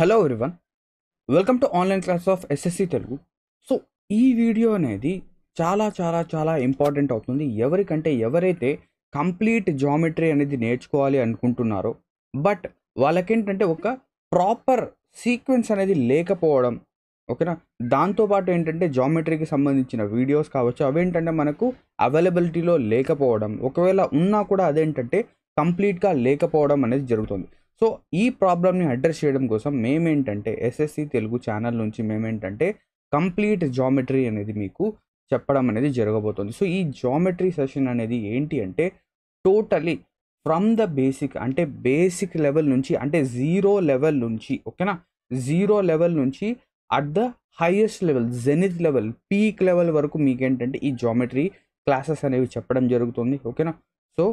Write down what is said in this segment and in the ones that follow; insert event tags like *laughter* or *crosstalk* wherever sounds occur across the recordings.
Hello everyone welcome to online class of SSC Telugu so ఈ video అనేది చాలా చాలా చాలా ఇంపార్టెంట్ అవుతుంది ఎవరికంటే ఎవరైతే కంప్లీట్ జామెట్రీ అనేది నేర్చుకోవాలి అనుకుంటున్నారో బట్ వాళ్ళకేంటంటే ఒక ప్రాపర్ సీక్వెన్స్ అనేది లేకపోవడం ఓకేనా దాంతోపాటు ఏంటంటే జామెట్రీకి సంబంధించిన వీడియోస్ కావచ్చు అవేంటంటే మనకు అవైలబిలిటీలో లేకపోవడం ఒకవేళ ఉన్నా కూడా అదేంటంటే కంప్లీట్గా లేకపోవడం అనేది జరుగుతుంది సో ఈ ప్రాబ్లమ్ని అడ్రస్ చేయడం కోసం మేమేంటంటే ఎస్ఎస్సి తెలుగు ఛానల్ నుంచి మేమేంటంటే కంప్లీట్ జామెట్రీ అనేది మీకు చెప్పడం అనేది జరగబోతుంది సో ఈ జామెట్రీ సెషన్ అనేది ఏంటి అంటే టోటలీ ఫ్రమ్ ద బేసిక్ అంటే బేసిక్ లెవెల్ నుంచి అంటే జీరో లెవెల్ నుంచి ఓకేనా జీరో లెవెల్ నుంచి at the highest level zenith level peak level వరకు మీకేంటంటే ఈ జామెట్రీ క్లాసెస్ అనేవి చెప్పడం జరుగుతుంది ఓకేనా సో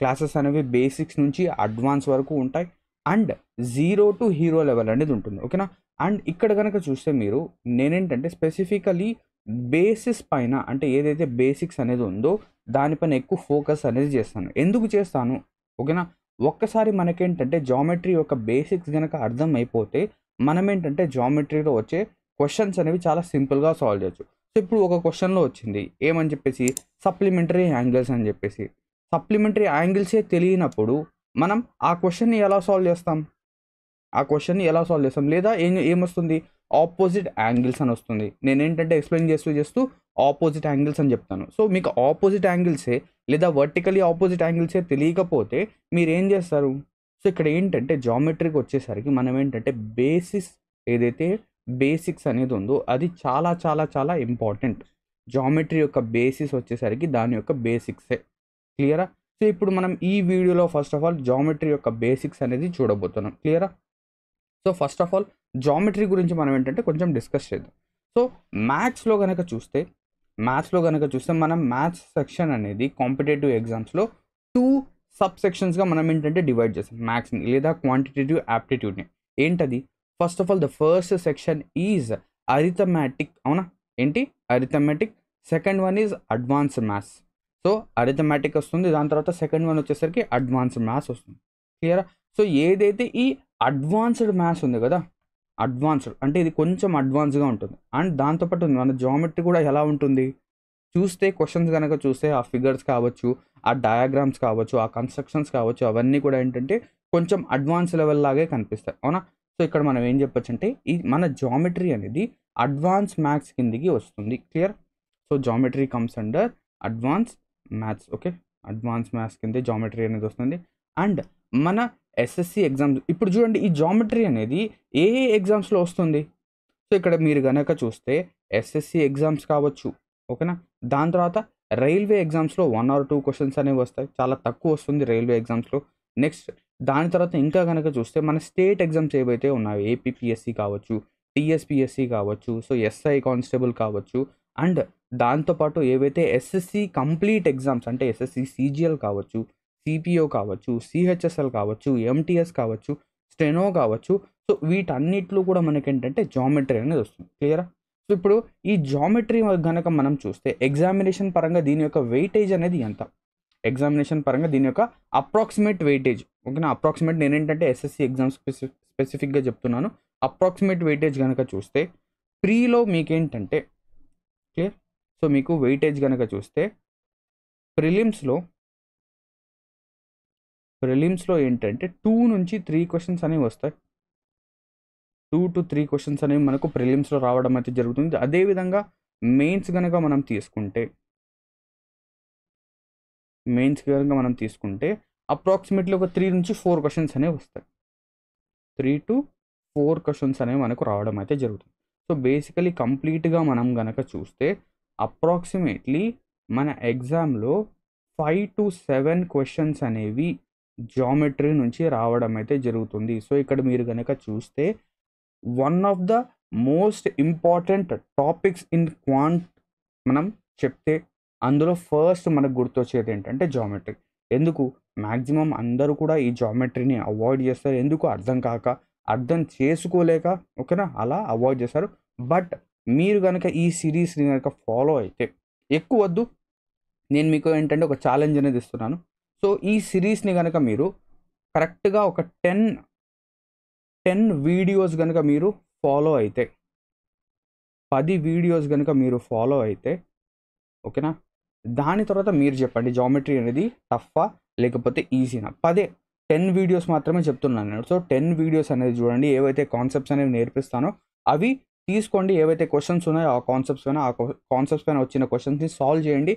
క్లాసెస్ అనేవి బేసిక్స్ నుంచి అడ్వాన్స్ వరకు ఉంటాయి and zero to hero level అనేది ఉంటుంది ఓకేనా అండ్ ఇక్కడ కనుక చూస్తే మీరు నేనేంటంటే స్పెసిఫికలీ బేసిస్ పైన అంటే ఏదైతే బేసిక్స్ అనేది ఉందో దానిపైన ఎక్కువ ఫోకస్ అనేది చేస్తాను ఎందుకు చేస్తాను ఓకేనా ఒక్కసారి మనకేంటంటే జామెట్రీ యొక్క బేసిక్స్ కనుక అర్థం అయిపోతే మనం ఏంటంటే జామెట్రీలో వచ్చే క్వశ్చన్స్ అనేవి చాలా సింపుల్గా సాల్వ్ చేయొచ్చు సో ఇప్పుడు ఒక క్వశ్చన్లో వచ్చింది ఏమని చెప్పేసి సప్లిమెంటరీ యాంగిల్స్ అని చెప్పేసి సప్లిమెంటరీ యాంగిల్సే తెలియనప్పుడు మనం ఆ క్వశ్చన్ని ఎలా సాల్వ్ చేస్తాం ఆ క్వశ్చన్ని ఎలా సాల్వ్ చేస్తాం లేదా ఏం ఏమొస్తుంది ఆపోజిట్ యాంగిల్స్ అని వస్తుంది నేను ఏంటంటే ఎక్స్ప్లెయిన్ చేస్తూ చేస్తూ ఆపోజిట్ యాంగిల్స్ అని చెప్తాను సో మీకు ఆపోజిట్ యాంగిల్సే లేదా వర్టికలీ ఆపోజిట్ యాంగిల్సే తెలియకపోతే మీరు ఏం చేస్తారు సో ఇక్కడ ఏంటంటే జామెట్రీకి వచ్చేసరికి మనం ఏంటంటే బేసిస్ ఏదైతే బేసిక్స్ అనేది ఉందో అది చాలా చాలా చాలా ఇంపార్టెంట్ జామెట్రీ యొక్క బేసిస్ వచ్చేసరికి దాని యొక్క బేసిక్సే క్లియరా సో ఇప్పుడు మనం ఈ వీడియోలో ఫస్ట్ ఆఫ్ ఆల్ జామెట్రీ యొక్క బేసిక్స్ అనేది చూడబోతున్నాం క్లియరా so first of all geometry గురించి మనం ఏంటంటే కొంచెం డిస్కస్ చేద్దాం సో మ్యాథ్స్లో కనుక చూస్తే మ్యాథ్స్లో కనుక చూస్తే మనం మ్యాథ్స్ సెక్షన్ అనేది కాంపిటేటివ్ ఎగ్జామ్స్లో టూ సబ్ సెక్షన్స్గా మనం ఏంటంటే డివైడ్ చేస్తాం మ్యాథ్స్ని లేదా క్వాంటిటేటివ్ యాప్టిట్యూడ్ని ఏంటది first of all the first section is arithmetic అవునా ఏంటి arithmetic second one is advance maths so arithmetic వస్తుంది దాని తర్వాత సెకండ్ వన్ వచ్చేసరికి అడ్వాన్స్డ్ మ్యాథ్స్ వస్తుంది క్లియరా సో ఏదైతే ఈ అడ్వాన్స్డ్ మ్యాథ్స్ ఉంది కదా అడ్వాన్స్డ్ అంటే ఇది కొంచెం అడ్వాన్స్గా ఉంటుంది అండ్ దాంతోపాటు మన జామెట్రీ కూడా ఎలా ఉంటుంది చూస్తే క్వశ్చన్స్ కనుక చూస్తే ఆ ఫిగర్స్ కావచ్చు ఆ డయాగ్రామ్స్ కావచ్చు ఆ కన్స్ట్రక్షన్స్ కావచ్చు అవన్నీ కూడా ఏంటంటే కొంచెం అడ్వాన్స్ లెవెల్ లాగే కనిపిస్తాయి అవునా సో ఇక్కడ మనం ఏం చెప్పొచ్చు అంటే ఈ మన జామెట్రీ అనేది అడ్వాన్స్ మ్యాథ్స్ కిందికి వస్తుంది clear so geometry comes under advance maths okay advance maths కింద జామెట్రీ అనేది వస్తుంది అండ్ మన ఎస్ఎస్సి ఎగ్జామ్స్ ఇప్పుడు చూడండి ఈ జామెట్రీ అనేది ఏ ఏ ఎగ్జామ్స్లో వస్తుంది సో ఇక్కడ మీరు కనుక చూస్తే ఎస్ఎస్సి ఎగ్జామ్స్ కావచ్చు ఓకేనా దాని తర్వాత రైల్వే ఎగ్జామ్స్లో వన్ ఆర్ టూ క్వశ్చన్స్ అనేవి వస్తాయి చాలా తక్కువ వస్తుంది రైల్వే ఎగ్జామ్స్లో నెక్స్ట్ దాని తర్వాత ఇంకా కనుక చూస్తే మన స్టేట్ ఎగ్జామ్స్ ఏవైతే ఉన్నాయో ఏపీపీఎస్సి కావచ్చు టీఎస్పిఎస్సి కావచ్చు సో ఎస్ఐ కానిస్టేబుల్ కావచ్చు అండ్ దాంతోపాటు ఏవైతే ఎస్ఎస్సి కంప్లీట్ ఎగ్జామ్స్ అంటే ఎస్ఎస్సి సీజీఎల్ కావచ్చు సిపిఓ కావచ్చు సిహెచ్ఎస్ఎల్ కావచ్చు ఎంటీఎస్ కావచ్చు స్టెనో కావచ్చు సో వీటన్నిటిలో కూడా మనకి ఏంటంటే జామెట్రీ అనేది వస్తుంది క్లియరా సో ఇప్పుడు ఈ జామెట్రీ కనుక మనం చూస్తే ఎగ్జామినేషన్ పరంగా దీని యొక్క వెయిటేజ్ అనేది ఎంత ఎగ్జామినేషన్ పరంగా దీని యొక్క అప్రాక్సిమేట్ వెయిటేజ్ ఓకేనా అప్రాక్సిమేట్ నేనేంటంటే ఎస్ఎస్సి ఎగ్జామ్ స్పెసి స్పెసిఫిక్గా చెప్తున్నాను అప్రాక్సిమేట్ వెయిటేజ్ కనుక చూస్తే ప్రీలో మీకేంటంటే క్లియర్ సో మీకు వెయిటేజ్ కనుక చూస్తే ప్రిలిమ్స్లో ప్రిలిమ్స్లో ఏంటంటే టూ నుంచి త్రీ క్వశ్చన్స్ అనేవి వస్తాయి టూ టు త్రీ క్వశ్చన్స్ అనేవి మనకు ప్రిలిమ్స్లో రావడం అయితే జరుగుతుంది అదేవిధంగా మెయిన్స్ కనుక మనం తీసుకుంటే మెయిన్స్ కనుక మనం తీసుకుంటే అప్రాక్సిమేట్లీ ఒక త్రీ నుంచి ఫోర్ క్వశ్చన్స్ అనేవి వస్తాయి త్రీ టు ఫోర్ క్వశ్చన్స్ అనేవి మనకు రావడం అయితే జరుగుతుంది సో బేసికలీ కంప్లీట్గా మనం గనక చూస్తే అప్రాక్సిమేట్లీ మన ఎగ్జామ్లో ఫైవ్ టు సెవెన్ క్వశ్చన్స్ అనేవి జామెట్రీ నుంచి రావడం అయితే జరుగుతుంది సో ఇక్కడ మీరు కనుక చూస్తే one of the most important topics in quant మనం చెప్తే అందులో ఫస్ట్ మనకు గుర్తొచ్చేది ఏంటంటే జామెట్రీ ఎందుకు మ్యాక్సిమం అందరూ కూడా ఈ జామెట్రీని అవాయిడ్ చేస్తారు ఎందుకు అర్థం కాక అర్థం చేసుకోలేక ఓకేనా అలా అవాయిడ్ చేశారు బట్ మీరు కనుక ఈ సిరీస్ని కనుక ఫాలో అయితే ఎక్కువ వద్దు నేను మీకు ఏంటంటే ఒక ఛాలెంజ్ అనేది ఇస్తున్నాను సో ఈ సిరీస్ని కనుక మీరు కరెక్ట్గా ఒక టెన్ టెన్ వీడియోస్ కనుక మీరు ఫాలో అయితే పది వీడియోస్ కనుక మీరు ఫాలో అయితే ఓకేనా దాని తర్వాత మీరు చెప్పండి జామెట్రీ అనేది టఫా లేకపోతే ఈజీనా పదే టెన్ వీడియోస్ మాత్రమే చెప్తున్నాను నేను సో టెన్ వీడియోస్ అనేది చూడండి ఏవైతే కాన్సెప్ట్స్ అనేవి నేర్పిస్తానో అవి తీసుకోండి ఏవైతే క్వశ్చన్స్ ఉన్నాయో ఆ కాన్సెప్ట్స్ పైన ఆ కాన్సెప్ట్స్ పైన వచ్చిన క్వశ్చన్స్ని సాల్వ్ చేయండి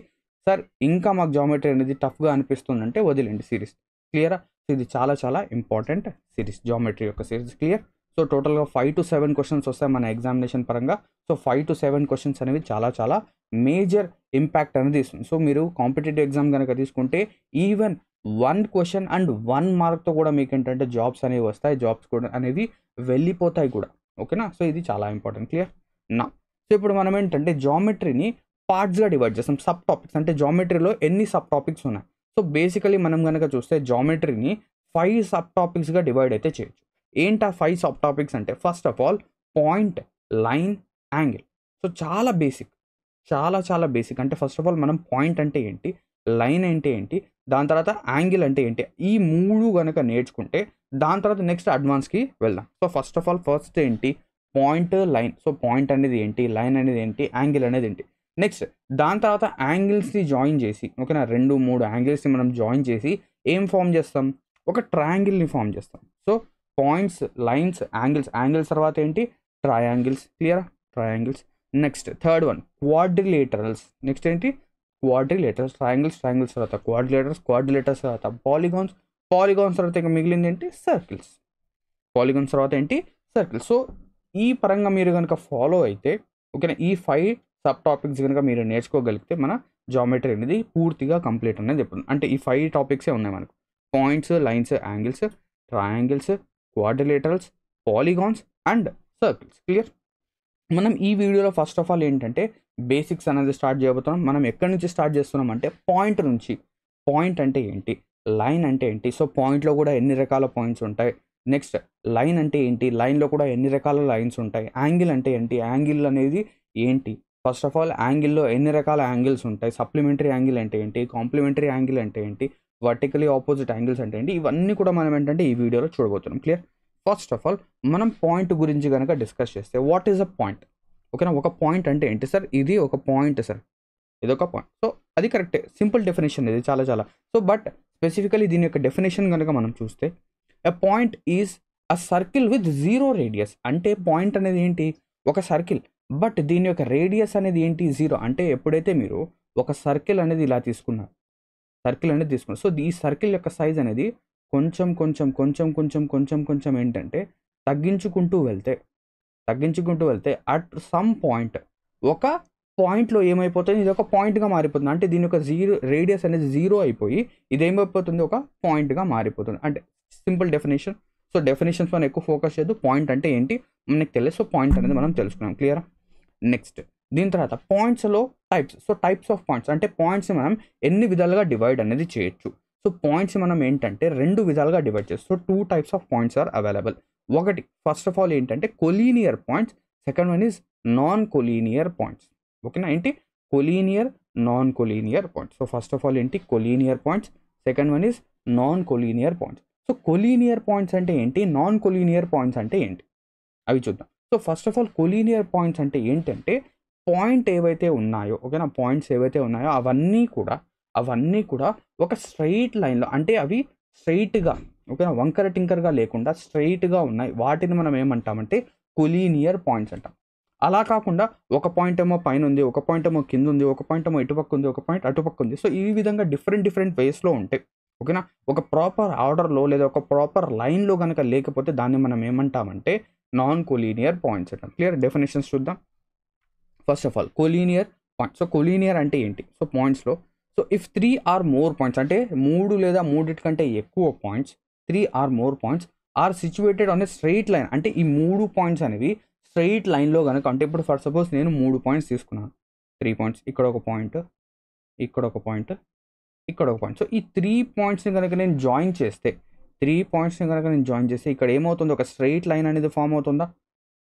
సార్ ఇంకా మాకు జామెట్రీ అనేది టఫ్గా అనిపిస్తుందంటే వదిలేండి సిరీస్ క్లియరా ఇది చాలా చాలా ఇంపార్టెంట్ సిరీస్ జామెట్రీ యొక్క సిరీస్ క్లియర్ సో టోటల్గా ఫైవ్ టు సెవెన్ క్వశ్చన్స్ వస్తాయి మన ఎగ్జామినేషన్ పరంగా so five to seven questions అనేవి చాలా చాలా మేజర్ ఇంపాక్ట్ అనేది ఇస్తుంది సో మీరు కాంపిటేటివ్ ఎగ్జామ్ కనుక తీసుకుంటే even one question and one మార్క్తో కూడా మీకు ఏంటంటే జాబ్స్ అనేవి వస్తాయి జాబ్స్ కూడా అనేవి వెళ్ళిపోతాయి కూడా ఓకేనా సో ఇది చాలా ఇంపార్టెంట్ క్లియర్ నా సో ఇప్పుడు మనం ఏంటంటే జామెట్రీని పార్ట్స్గా డివైడ్ చేస్తాం సబ్ టాపిక్స్ అంటే జామెట్రీలో ఎన్ని సబ్ టాపిక్స్ ఉన్నాయి సో బేసికలీ మనం కనుక చూస్తే జామెట్రీని ఫైవ్ సబ్ టాపిక్స్గా డివైడ్ అయితే చేయొచ్చు ఏంటి ఆ ఫైవ్ సబ్ టాపిక్స్ అంటే first of all point line angle so చాలా బేసిక్ చాలా చాలా బేసిక్ అంటే ఫస్ట్ ఆఫ్ ఆల్ మనం పాయింట్ అంటే ఏంటి లైన్ అంటే ఏంటి దాని తర్వాత యాంగిల్ అంటే ఏంటి ఈ మూడు కనుక నేర్చుకుంటే దాని తర్వాత నెక్స్ట్ అడ్వాన్స్కి వెళ్దాం so first of all first ఏంటి పాయింట్ లైన్ సో పాయింట్ అనేది ఏంటి లైన్ అనేది ఏంటి యాంగిల్ అనేది ఏంటి నెక్స్ట్ దాని తర్వాత యాంగిల్స్ని జాయిన్ చేసి ఓకేనా రెండు మూడు యాంగిల్స్ని మనం జాయిన్ చేసి ఏం ఫామ్ చేస్తాం ఒక ట్రయాంగిల్ని ఫామ్ చేస్తాం so points lines angles angles తర్వాత ఏంటి ట్రయాంగిల్స్ క్లియరా triangles next third one quadrilaterals next ఏంటి క్వాడ్రిలేటర్స్ ట్రయాంగిల్స్ ట్రయాంగిల్స్ తర్వాత క్వాడ్రిలేటర్స్ క్వాడ్రిలేటర్స్ తర్వాత పాలిగాన్స్ పాలిగాన్స్ తర్వాత ఇంకా మిగిలింది ఏంటి సర్కిల్స్ పాలిగాన్స్ తర్వాత ఏంటి సర్కిల్స్ సో ఈ పరంగా మీరు కనుక ఫాలో అయితే ఓకేనా ఈ ఫైవ్ సబ్ టాపిక్స్ కనుక మీరు నేర్చుకోగలిగితే మన జామెట్రీ అనేది పూర్తిగా కంప్లీట్ అనేది చెప్పండి అంటే ఈ ఫైవ్ టాపిక్సే ఉన్నాయి మనకు points lines angles triangles quadrilaterals polygons and circles clear మనం ఈ వీడియోలో ఫస్ట్ ఆఫ్ ఆల్ ఏంటంటే బేసిక్స్ అనేది స్టార్ట్ చేయబోతున్నాం మనం ఎక్కడి నుంచి స్టార్ట్ చేస్తున్నాం అంటే పాయింట్ నుంచి పాయింట్ అంటే ఏంటి లైన్ అంటే ఏంటి సో పాయింట్లో కూడా ఎన్ని రకాల పాయింట్స్ ఉంటాయి నెక్స్ట్ లైన్ అంటే ఏంటి లైన్లో కూడా ఎన్ని రకాల లైన్స్ ఉంటాయి యాంగిల్ అంటే ఏంటి యాంగిల్ అనేది ఏంటి ఫస్ట్ ఆఫ్ ఆల్ యాంగిల్లో ఎన్ని రకాల యాంగిల్స్ ఉంటాయి సప్లిమెంటరీ యాంగిల్ అంటే ఏంటి కాంప్లిమెంటరీ యాంగిల్ అంటే ఏంటి వర్టికలీ ఆపోజిట్ యాంగిల్స్ అంటే ఏంటి ఇవన్నీ కూడా మనం ఏంటంటే ఈ వీడియోలో చూడబోతున్నాం క్లియర్ ఫస్ట్ ఆఫ్ ఆల్ మనం పాయింట్ గురించి కనుక డిస్కస్ చేస్తే వాట్ ఈజ్ అ పాయింట్ ఓకేనా ఒక పాయింట్ అంటే ఏంటి సార్ ఇది ఒక పాయింట్ సార్ ఇది ఒక పాయింట్ సో అది కరెక్టే సింపుల్ డెఫినేషన్ ఇది చాలా చాలా సో బట్ స్పెసిఫికలీ దీని యొక్క డెఫినేషన్ కనుక మనం చూస్తే a point is a circle with zero radius అంటే పాయింట్ అనేది ఏంటి ఒక సర్కిల్ బట్ దీని యొక్క రేడియస్ అనేది ఏంటి జీరో అంటే ఎప్పుడైతే మీరు ఒక సర్కిల్ అనేది ఇలా తీసుకున్నారు సర్కిల్ అనేది తీసుకున్నారు సో ఈ సర్కిల్ యొక్క సైజ్ అనేది కొంచెం కొంచెం కొంచెం కొంచెం కొంచెం కొంచెం ఏంటంటే తగ్గించుకుంటూ వెళ్తే తగ్గించుకుంటూ వెళ్తే అట్ సమ్ పాయింట్ ఒక పాయింట్లో ఏమైపోతుంది ఇది ఒక పాయింట్గా మారిపోతుంది అంటే దీని యొక్క జీరో రేడియస్ అనేది జీరో అయిపోయి ఇది ఏమైపోతుంది ఒక పాయింట్గా మారిపోతుంది అంటే సింపుల్ డెఫినేషన్ సో డెఫినేషన్స్ మనం ఎక్కువ ఫోకస్ చేయదు పాయింట్ అంటే ఏంటి మనకి తెలియదు సో పాయింట్ అనేది మనం తెలుసుకున్నాం క్లియరా నెక్స్ట్ దీని తర్వాత పాయింట్స్లో types so types of points అంటే పాయింట్స్ని మనం ఎన్ని విధాలుగా డివైడ్ అనేది చేయొచ్చు సో పాయింట్స్ మనం ఏంటంటే రెండు విధాలుగా డివైడ్ చేస్తాం so two types of points are available ఒకటి ఫస్ట్ ఆఫ్ ఆల్ ఏంటంటే collinear points second one is non collinear points ఓకేనా ఏంటి collinear non collinear points so first of all ఏంటి collinear points second one is non collinear points so collinear points అంటే ఏంటి non collinear points అంటే ఏంటి అవి చూద్దాం so first of all collinear points అంటే ఏంటంటే పాయింట్ ఏవైతే ఉన్నాయో ఓకేనా పాయింట్స్ ఏవైతే ఉన్నాయో అవన్నీ కూడా అవన్నీ కూడా ఒక స్ట్రైట్ లైన్లో అంటే అవి స్ట్రైట్గా ఓకేనా వంకర టింకర్గా లేకుండా స్ట్రైట్గా ఉన్నాయి వాటిని మనం ఏమంటామంటే కొలీనియర్ పాయింట్స్ అంటాం అలా కాకుండా ఒక పాయింట్ ఏమో పైన ఉంది ఒక పాయింట్ ఏమో కింద ఉంది ఒక పాయింట్ ఏమో ఇటుపక్క ఉంది ఒక పాయింట్ అటుపక్క ఉంది సో ఈ విధంగా డిఫరెంట్ డిఫరెంట్ వేస్లో ఉంటాయి ఓకేనా ఒక ప్రాపర్ ఆర్డర్లో లేదా ఒక ప్రాపర్ లైన్లో కనుక లేకపోతే దాన్ని మనం ఏమంటామంటే నాన్ కొలీనియర్ పాయింట్స్ అంటాం క్లియర్ డెఫినేషన్స్ చూద్దాం first of all collinear point so collinear అంటే ఏంటి సో పాయింట్స్లో so if three or more points అంటే మూడు లేదా మూడిటి కంటే ఎక్కువ points three or more points are situated on a straight line అంటే ఈ మూడు పాయింట్స్ అనేవి స్ట్రైట్ లైన్లో కనుక అంటే ఇప్పుడు ఫర్ సపోజ్ నేను మూడు పాయింట్స్ తీసుకున్నాను త్రీ పాయింట్స్ ఇక్కడ ఒక పాయింట్ ఇక్కడ ఒక పాయింట్ ఇక్కడ ఒక పాయింట్ సో ఈ త్రీ పాయింట్స్ని కనుక నేను జాయిన్ చేస్తే త్రీ పాయింట్స్ని కనుక నేను జాయిన్ చేస్తే ఇక్కడ ఏమవుతుంది ఒక స్ట్రైట్ లైన్ అనేది ఫామ్ అవుతుందా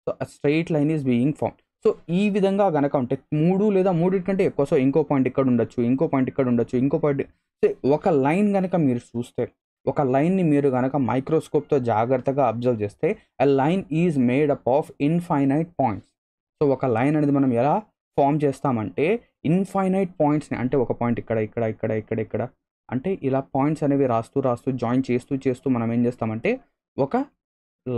సో ఆ straight line is being form so ఈ విధంగా కనుక ఉంటే మూడు లేదా మూడింటికంటే ఎక్కువ సో ఇంకో పాయింట్ ఇక్కడ ఉండొచ్చు ఇంకో పాయింట్ ఇక్కడ ఉండొచ్చు ఇంకో పాయింట్ సో ఒక లైన్ కనుక మీరు చూస్తే ఒక లైన్ని మీరు కనుక మైక్రోస్కోప్తో జాగ్రత్తగా అబ్జర్వ్ చేస్తే a line is made up of infinite points so ఒక లైన్ అనేది మనం ఎలా ఫామ్ చేస్తామంటే ఇన్ఫైనైట్ పాయింట్స్ని అంటే ఒక పాయింట్ ఇక్కడ ఇక్కడ ఇక్కడ ఇక్కడ ఇక్కడ అంటే ఇలా పాయింట్స్ అనేవి రాస్తూ రాస్తూ జాయిన్ చేస్తూ చేస్తూ మనం ఏం చేస్తామంటే ఒక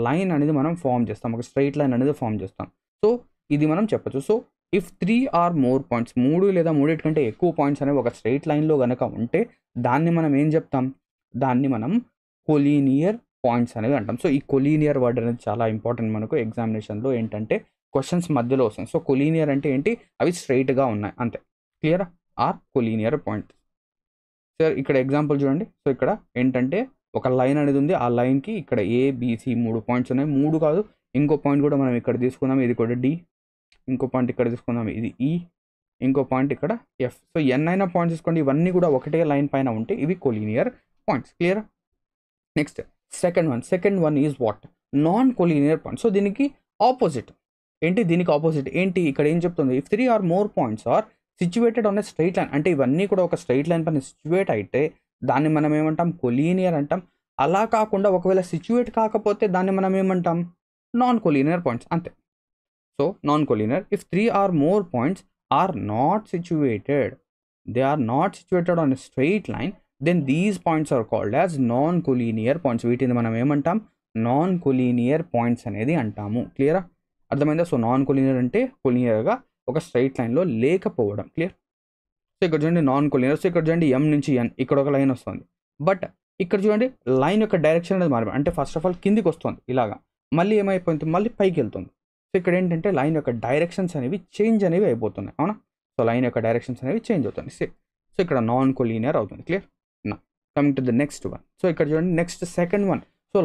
లైన్ అనేది మనం ఫామ్ చేస్తాం ఒక స్ట్రైట్ లైన్ అనేది ఫామ్ చేస్తాం సో ఇది మనం చెప్పచ్చు so if three or more points మూడు లేదా మూడింటి కంటే ఎక్కువ పాయింట్స్ అనేవి ఒక స్ట్రైట్ లైన్లో కనుక ఉంటే దాన్ని మనం ఏం చెప్తాం దాన్ని మనం కొలీనియర్ పాయింట్స్ అనేవి అంటాం సో ఈ కొలీనియర్ వర్డ్ అనేది చాలా ఇంపార్టెంట్ మనకు ఎగ్జామినేషన్లో ఏంటంటే క్వశ్చన్స్ మధ్యలో వస్తాయి సో కొలీనియర్ అంటే ఏంటి అవి స్ట్రైట్గా ఉన్నాయి అంతే క్లియరా ఆర్ కొలీనియర్ పాయింట్ సార్ ఇక్కడ ఎగ్జాంపుల్ చూడండి సో ఇక్కడ ఏంటంటే ఒక లైన్ అనేది ఉంది ఆ లైన్కి ఇక్కడ ఏబిసి మూడు పాయింట్స్ ఉన్నాయి మూడు కాదు ఇంకో పాయింట్ కూడా మనం ఇక్కడ తీసుకుందాం ఇది కూడా డి ఇంకో పాయింట్ ఇక్కడ తీసుకుందాం ఇది ఈ e, ఇంకో పాయింట్ ఇక్కడ ఎఫ్ సో ఎన్ అయినా పాయింట్స్ తీసుకోండి ఇవన్నీ కూడా ఒకటే లైన్ పైన ఉంటే ఇవి collinear points clear next second one second one is what non collinear point so దీనికి ఆపోజిట్ ఏంటి దీనికి ఆపోజిట్ ఏంటి ఇక్కడ ఏం చెప్తుంది if three or more points are situated on a straight line అంటే ఇవన్నీ కూడా ఒక స్ట్రైట్ లైన్ పైన సిచ్యువేట్ అయితే దాన్ని మనం ఏమంటాం కొలీనియర్ అంటాం అలా కాకుండా ఒకవేళ సిచ్యువేట్ కాకపోతే దాన్ని మనం ఏమంటాం నాన్ కొలీనియర్ పాయింట్స్ అంతే so non collinear if three or more points are not situated, they are not situated on a line then these points are called called non collinear points points. వీటిని మనం ఏమంటాం non collinear points అనేది అంటాము క్లియరా అర్థమైందా so non collinear అంటే కొలీనియర్గా ఒక straight లైన్లో లేకపోవడం క్లియర్ సో ఇక్కడ చూడండి నాన్ కొలీనియర్ సో ఇక్కడ చూడండి ఎం నుంచి ఎన్ ఇక్కడ ఒక లైన్ వస్తుంది బట్ ఇక్కడ చూడండి లైన్ యొక్క డైరెక్షన్ అనేది మారి అంటే ఫస్ట్ ఆఫ్ ఆల్ కిందికి వస్తుంది ఇలాగా మళ్ళీ ఏమైపోయింది మళ్ళీ పైకి వెళ్తుంది సో ఇక్కడ ఏంటంటే లైన్ యొక్క డైరెక్షన్స్ అనేవి చేంజ్ అనేవి అయిపోతున్నాయి అవునా సో లైన్ యొక్క డైరెక్షన్స్ అనేవి చేంజ్ అవుతుంది సే సో ఇక్కడ నాన్ కొలీనియర్ అవుతుంది క్లియర్ నా coming to the next one so ఇక్కడ చూడండి next second one so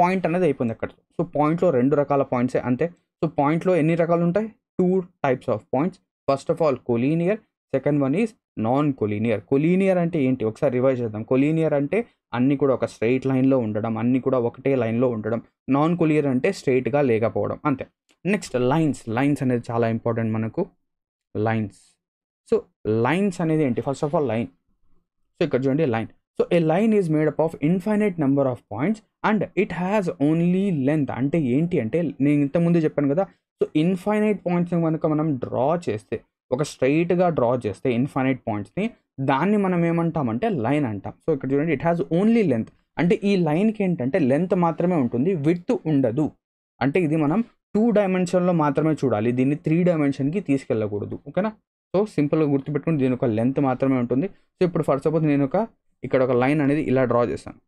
point అనేది అయిపోయింది అక్కడ సో పాయింట్లో రెండు రకాల పాయింట్సే అంతే సో పాయింట్లో ఎన్ని రకాలు ఉంటాయి two types of points first of all collinear second one is non collinear collinear అంటే ఏంటి ఒకసారి రివైజ్ చేద్దాం కొలీనియర్ అంటే అన్ని కూడా ఒక స్ట్రైట్ లైన్లో ఉండడం అన్ని కూడా ఒకటే లైన్లో ఉండడం నాన్ కొలియర్ అంటే స్ట్రైట్గా లేకపోవడం అంతే నెక్స్ట్ లైన్స్ లైన్స్ అనేది చాలా ఇంపార్టెంట్ మనకు లైన్స్ సో లైన్స్ అనేది ఏంటి first of all line so ఇక్కడ చూడండి line so a line is made up of infinite number of points and it has only length అంటే ఏంటి అంటే నేను ఇంతకుముందు చెప్పాను కదా సో ఇన్ఫైనైట్ పాయింట్స్ని కనుక మనం డ్రా చేస్తే ఒక స్ట్రైట్గా డ్రా చేస్తే ఇన్ఫైనైట్ పాయింట్స్ని దాన్ని మనం ఏమంటామంటే లైన్ అంటాం సో ఇక్కడ చూడండి ఇట్ హ్యాస్ ఓన్లీ లెంత్ అంటే ఈ లైన్కి ఏంటంటే లెంత్ మాత్రమే ఉంటుంది విత్ ఉండదు అంటే ఇది మనం టూ డైమెన్షన్లో మాత్రమే చూడాలి దీన్ని త్రీ డైమెన్షన్కి తీసుకెళ్ళకూడదు ఓకేనా సో సింపుల్గా గుర్తుపెట్టుకుని దీని ఒక లెంత్ మాత్రమే ఉంటుంది సో ఇప్పుడు ఫర్ సపోజ్ నేను ఒక ఇక్కడ ఒక లైన్ అనేది ఇలా డ్రా చేశాను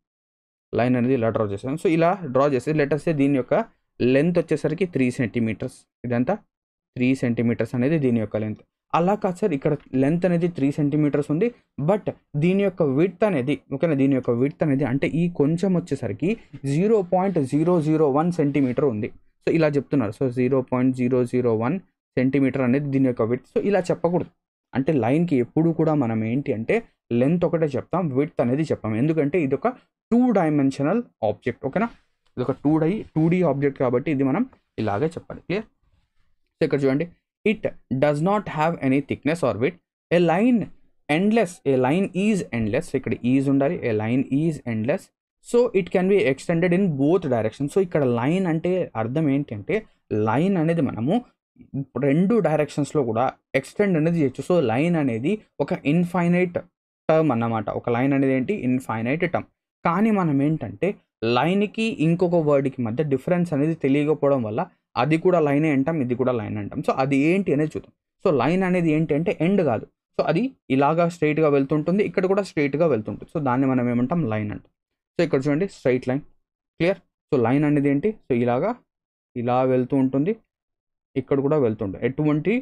లైన్ అనేది ఇలా డ్రా చేశాను సో ఇలా డ్రా చేస్తే లెటర్సే దీని యొక్క లెంత్ వచ్చేసరికి త్రీ సెంటీమీటర్స్ ఇదంతా త్రీ సెంటీమీటర్స్ అనేది దీని యొక్క లెంత్ అలా కాదు సార్ ఇక్కడ లెంత్ అనేది త్రీ సెంటీమీటర్స్ ఉంది బట్ దీని యొక్క విడ్త్ అనేది ఓకేనా దీని యొక్క విడ్త్ అనేది అంటే ఈ కొంచెం వచ్చేసరికి zero point zero zero one centimetre ఉంది సో ఇలా చెప్తున్నారు so zero point zero zero one centimetre అనేది దీని యొక్క విత్ సో ఇలా చెప్పకూడదు అంటే లైన్కి ఎప్పుడు కూడా మనం ఏంటి అంటే లెంత్ ఒకటే చెప్తాం విత్ అనేది చెప్పాం ఎందుకంటే ఇది ఒక టూ డైమెన్షనల్ ఆబ్జెక్ట్ ఓకేనా ఇది ఒక టూ డై టూ డీ ఆబ్జెక్ట్ కాబట్టి ఇది మనం ఇలాగే చెప్పాలి క్లియర్ సో ఇక్కడ చూడండి it does not have any thickness or width a line endless a line is endless ఇక్కడ ఈజ్ ఉండాలి a line is endless so it can be extended in both direction so ఇక్కడ line అంటే అర్థం ఏంటంటే line అనేది మనము రెండు డైరెక్షన్స్లో కూడా ఎక్స్టెండ్ అనేది చేయొచ్చు సో లైన్ అనేది ఒక ఇన్ఫైనైట్ టర్మ్ అన్నమాట ఒక లైన్ అనేది ఏంటి ఇన్ఫైనైట్ టర్మ్ కానీ మనం ఏంటంటే లైన్కి ఇంకొక వర్డ్కి మధ్య డిఫరెన్స్ అనేది తెలియకపోవడం వల్ల అది కూడా లైనే అంటాం ఇది కూడా లైన్ అంటాం సో అది ఏంటి అనేది చూద్దాం సో లైన్ అనేది ఏంటి అంటే ఎండ్ కాదు సో అది ఇలాగా స్ట్రైట్గా వెళ్తుంటుంది ఇక్కడ కూడా స్ట్రైట్గా వెళ్తుంటుంది సో దాన్ని మనం ఏమంటాం లైన్ అంటాం సో ఇక్కడ చూడండి straight line clear so line అనేది ఏంటి సో ఇలాగా ఇలా వెళ్తూ ఉంటుంది ఇక్కడ కూడా వెళ్తుంటుంది ఎటువంటి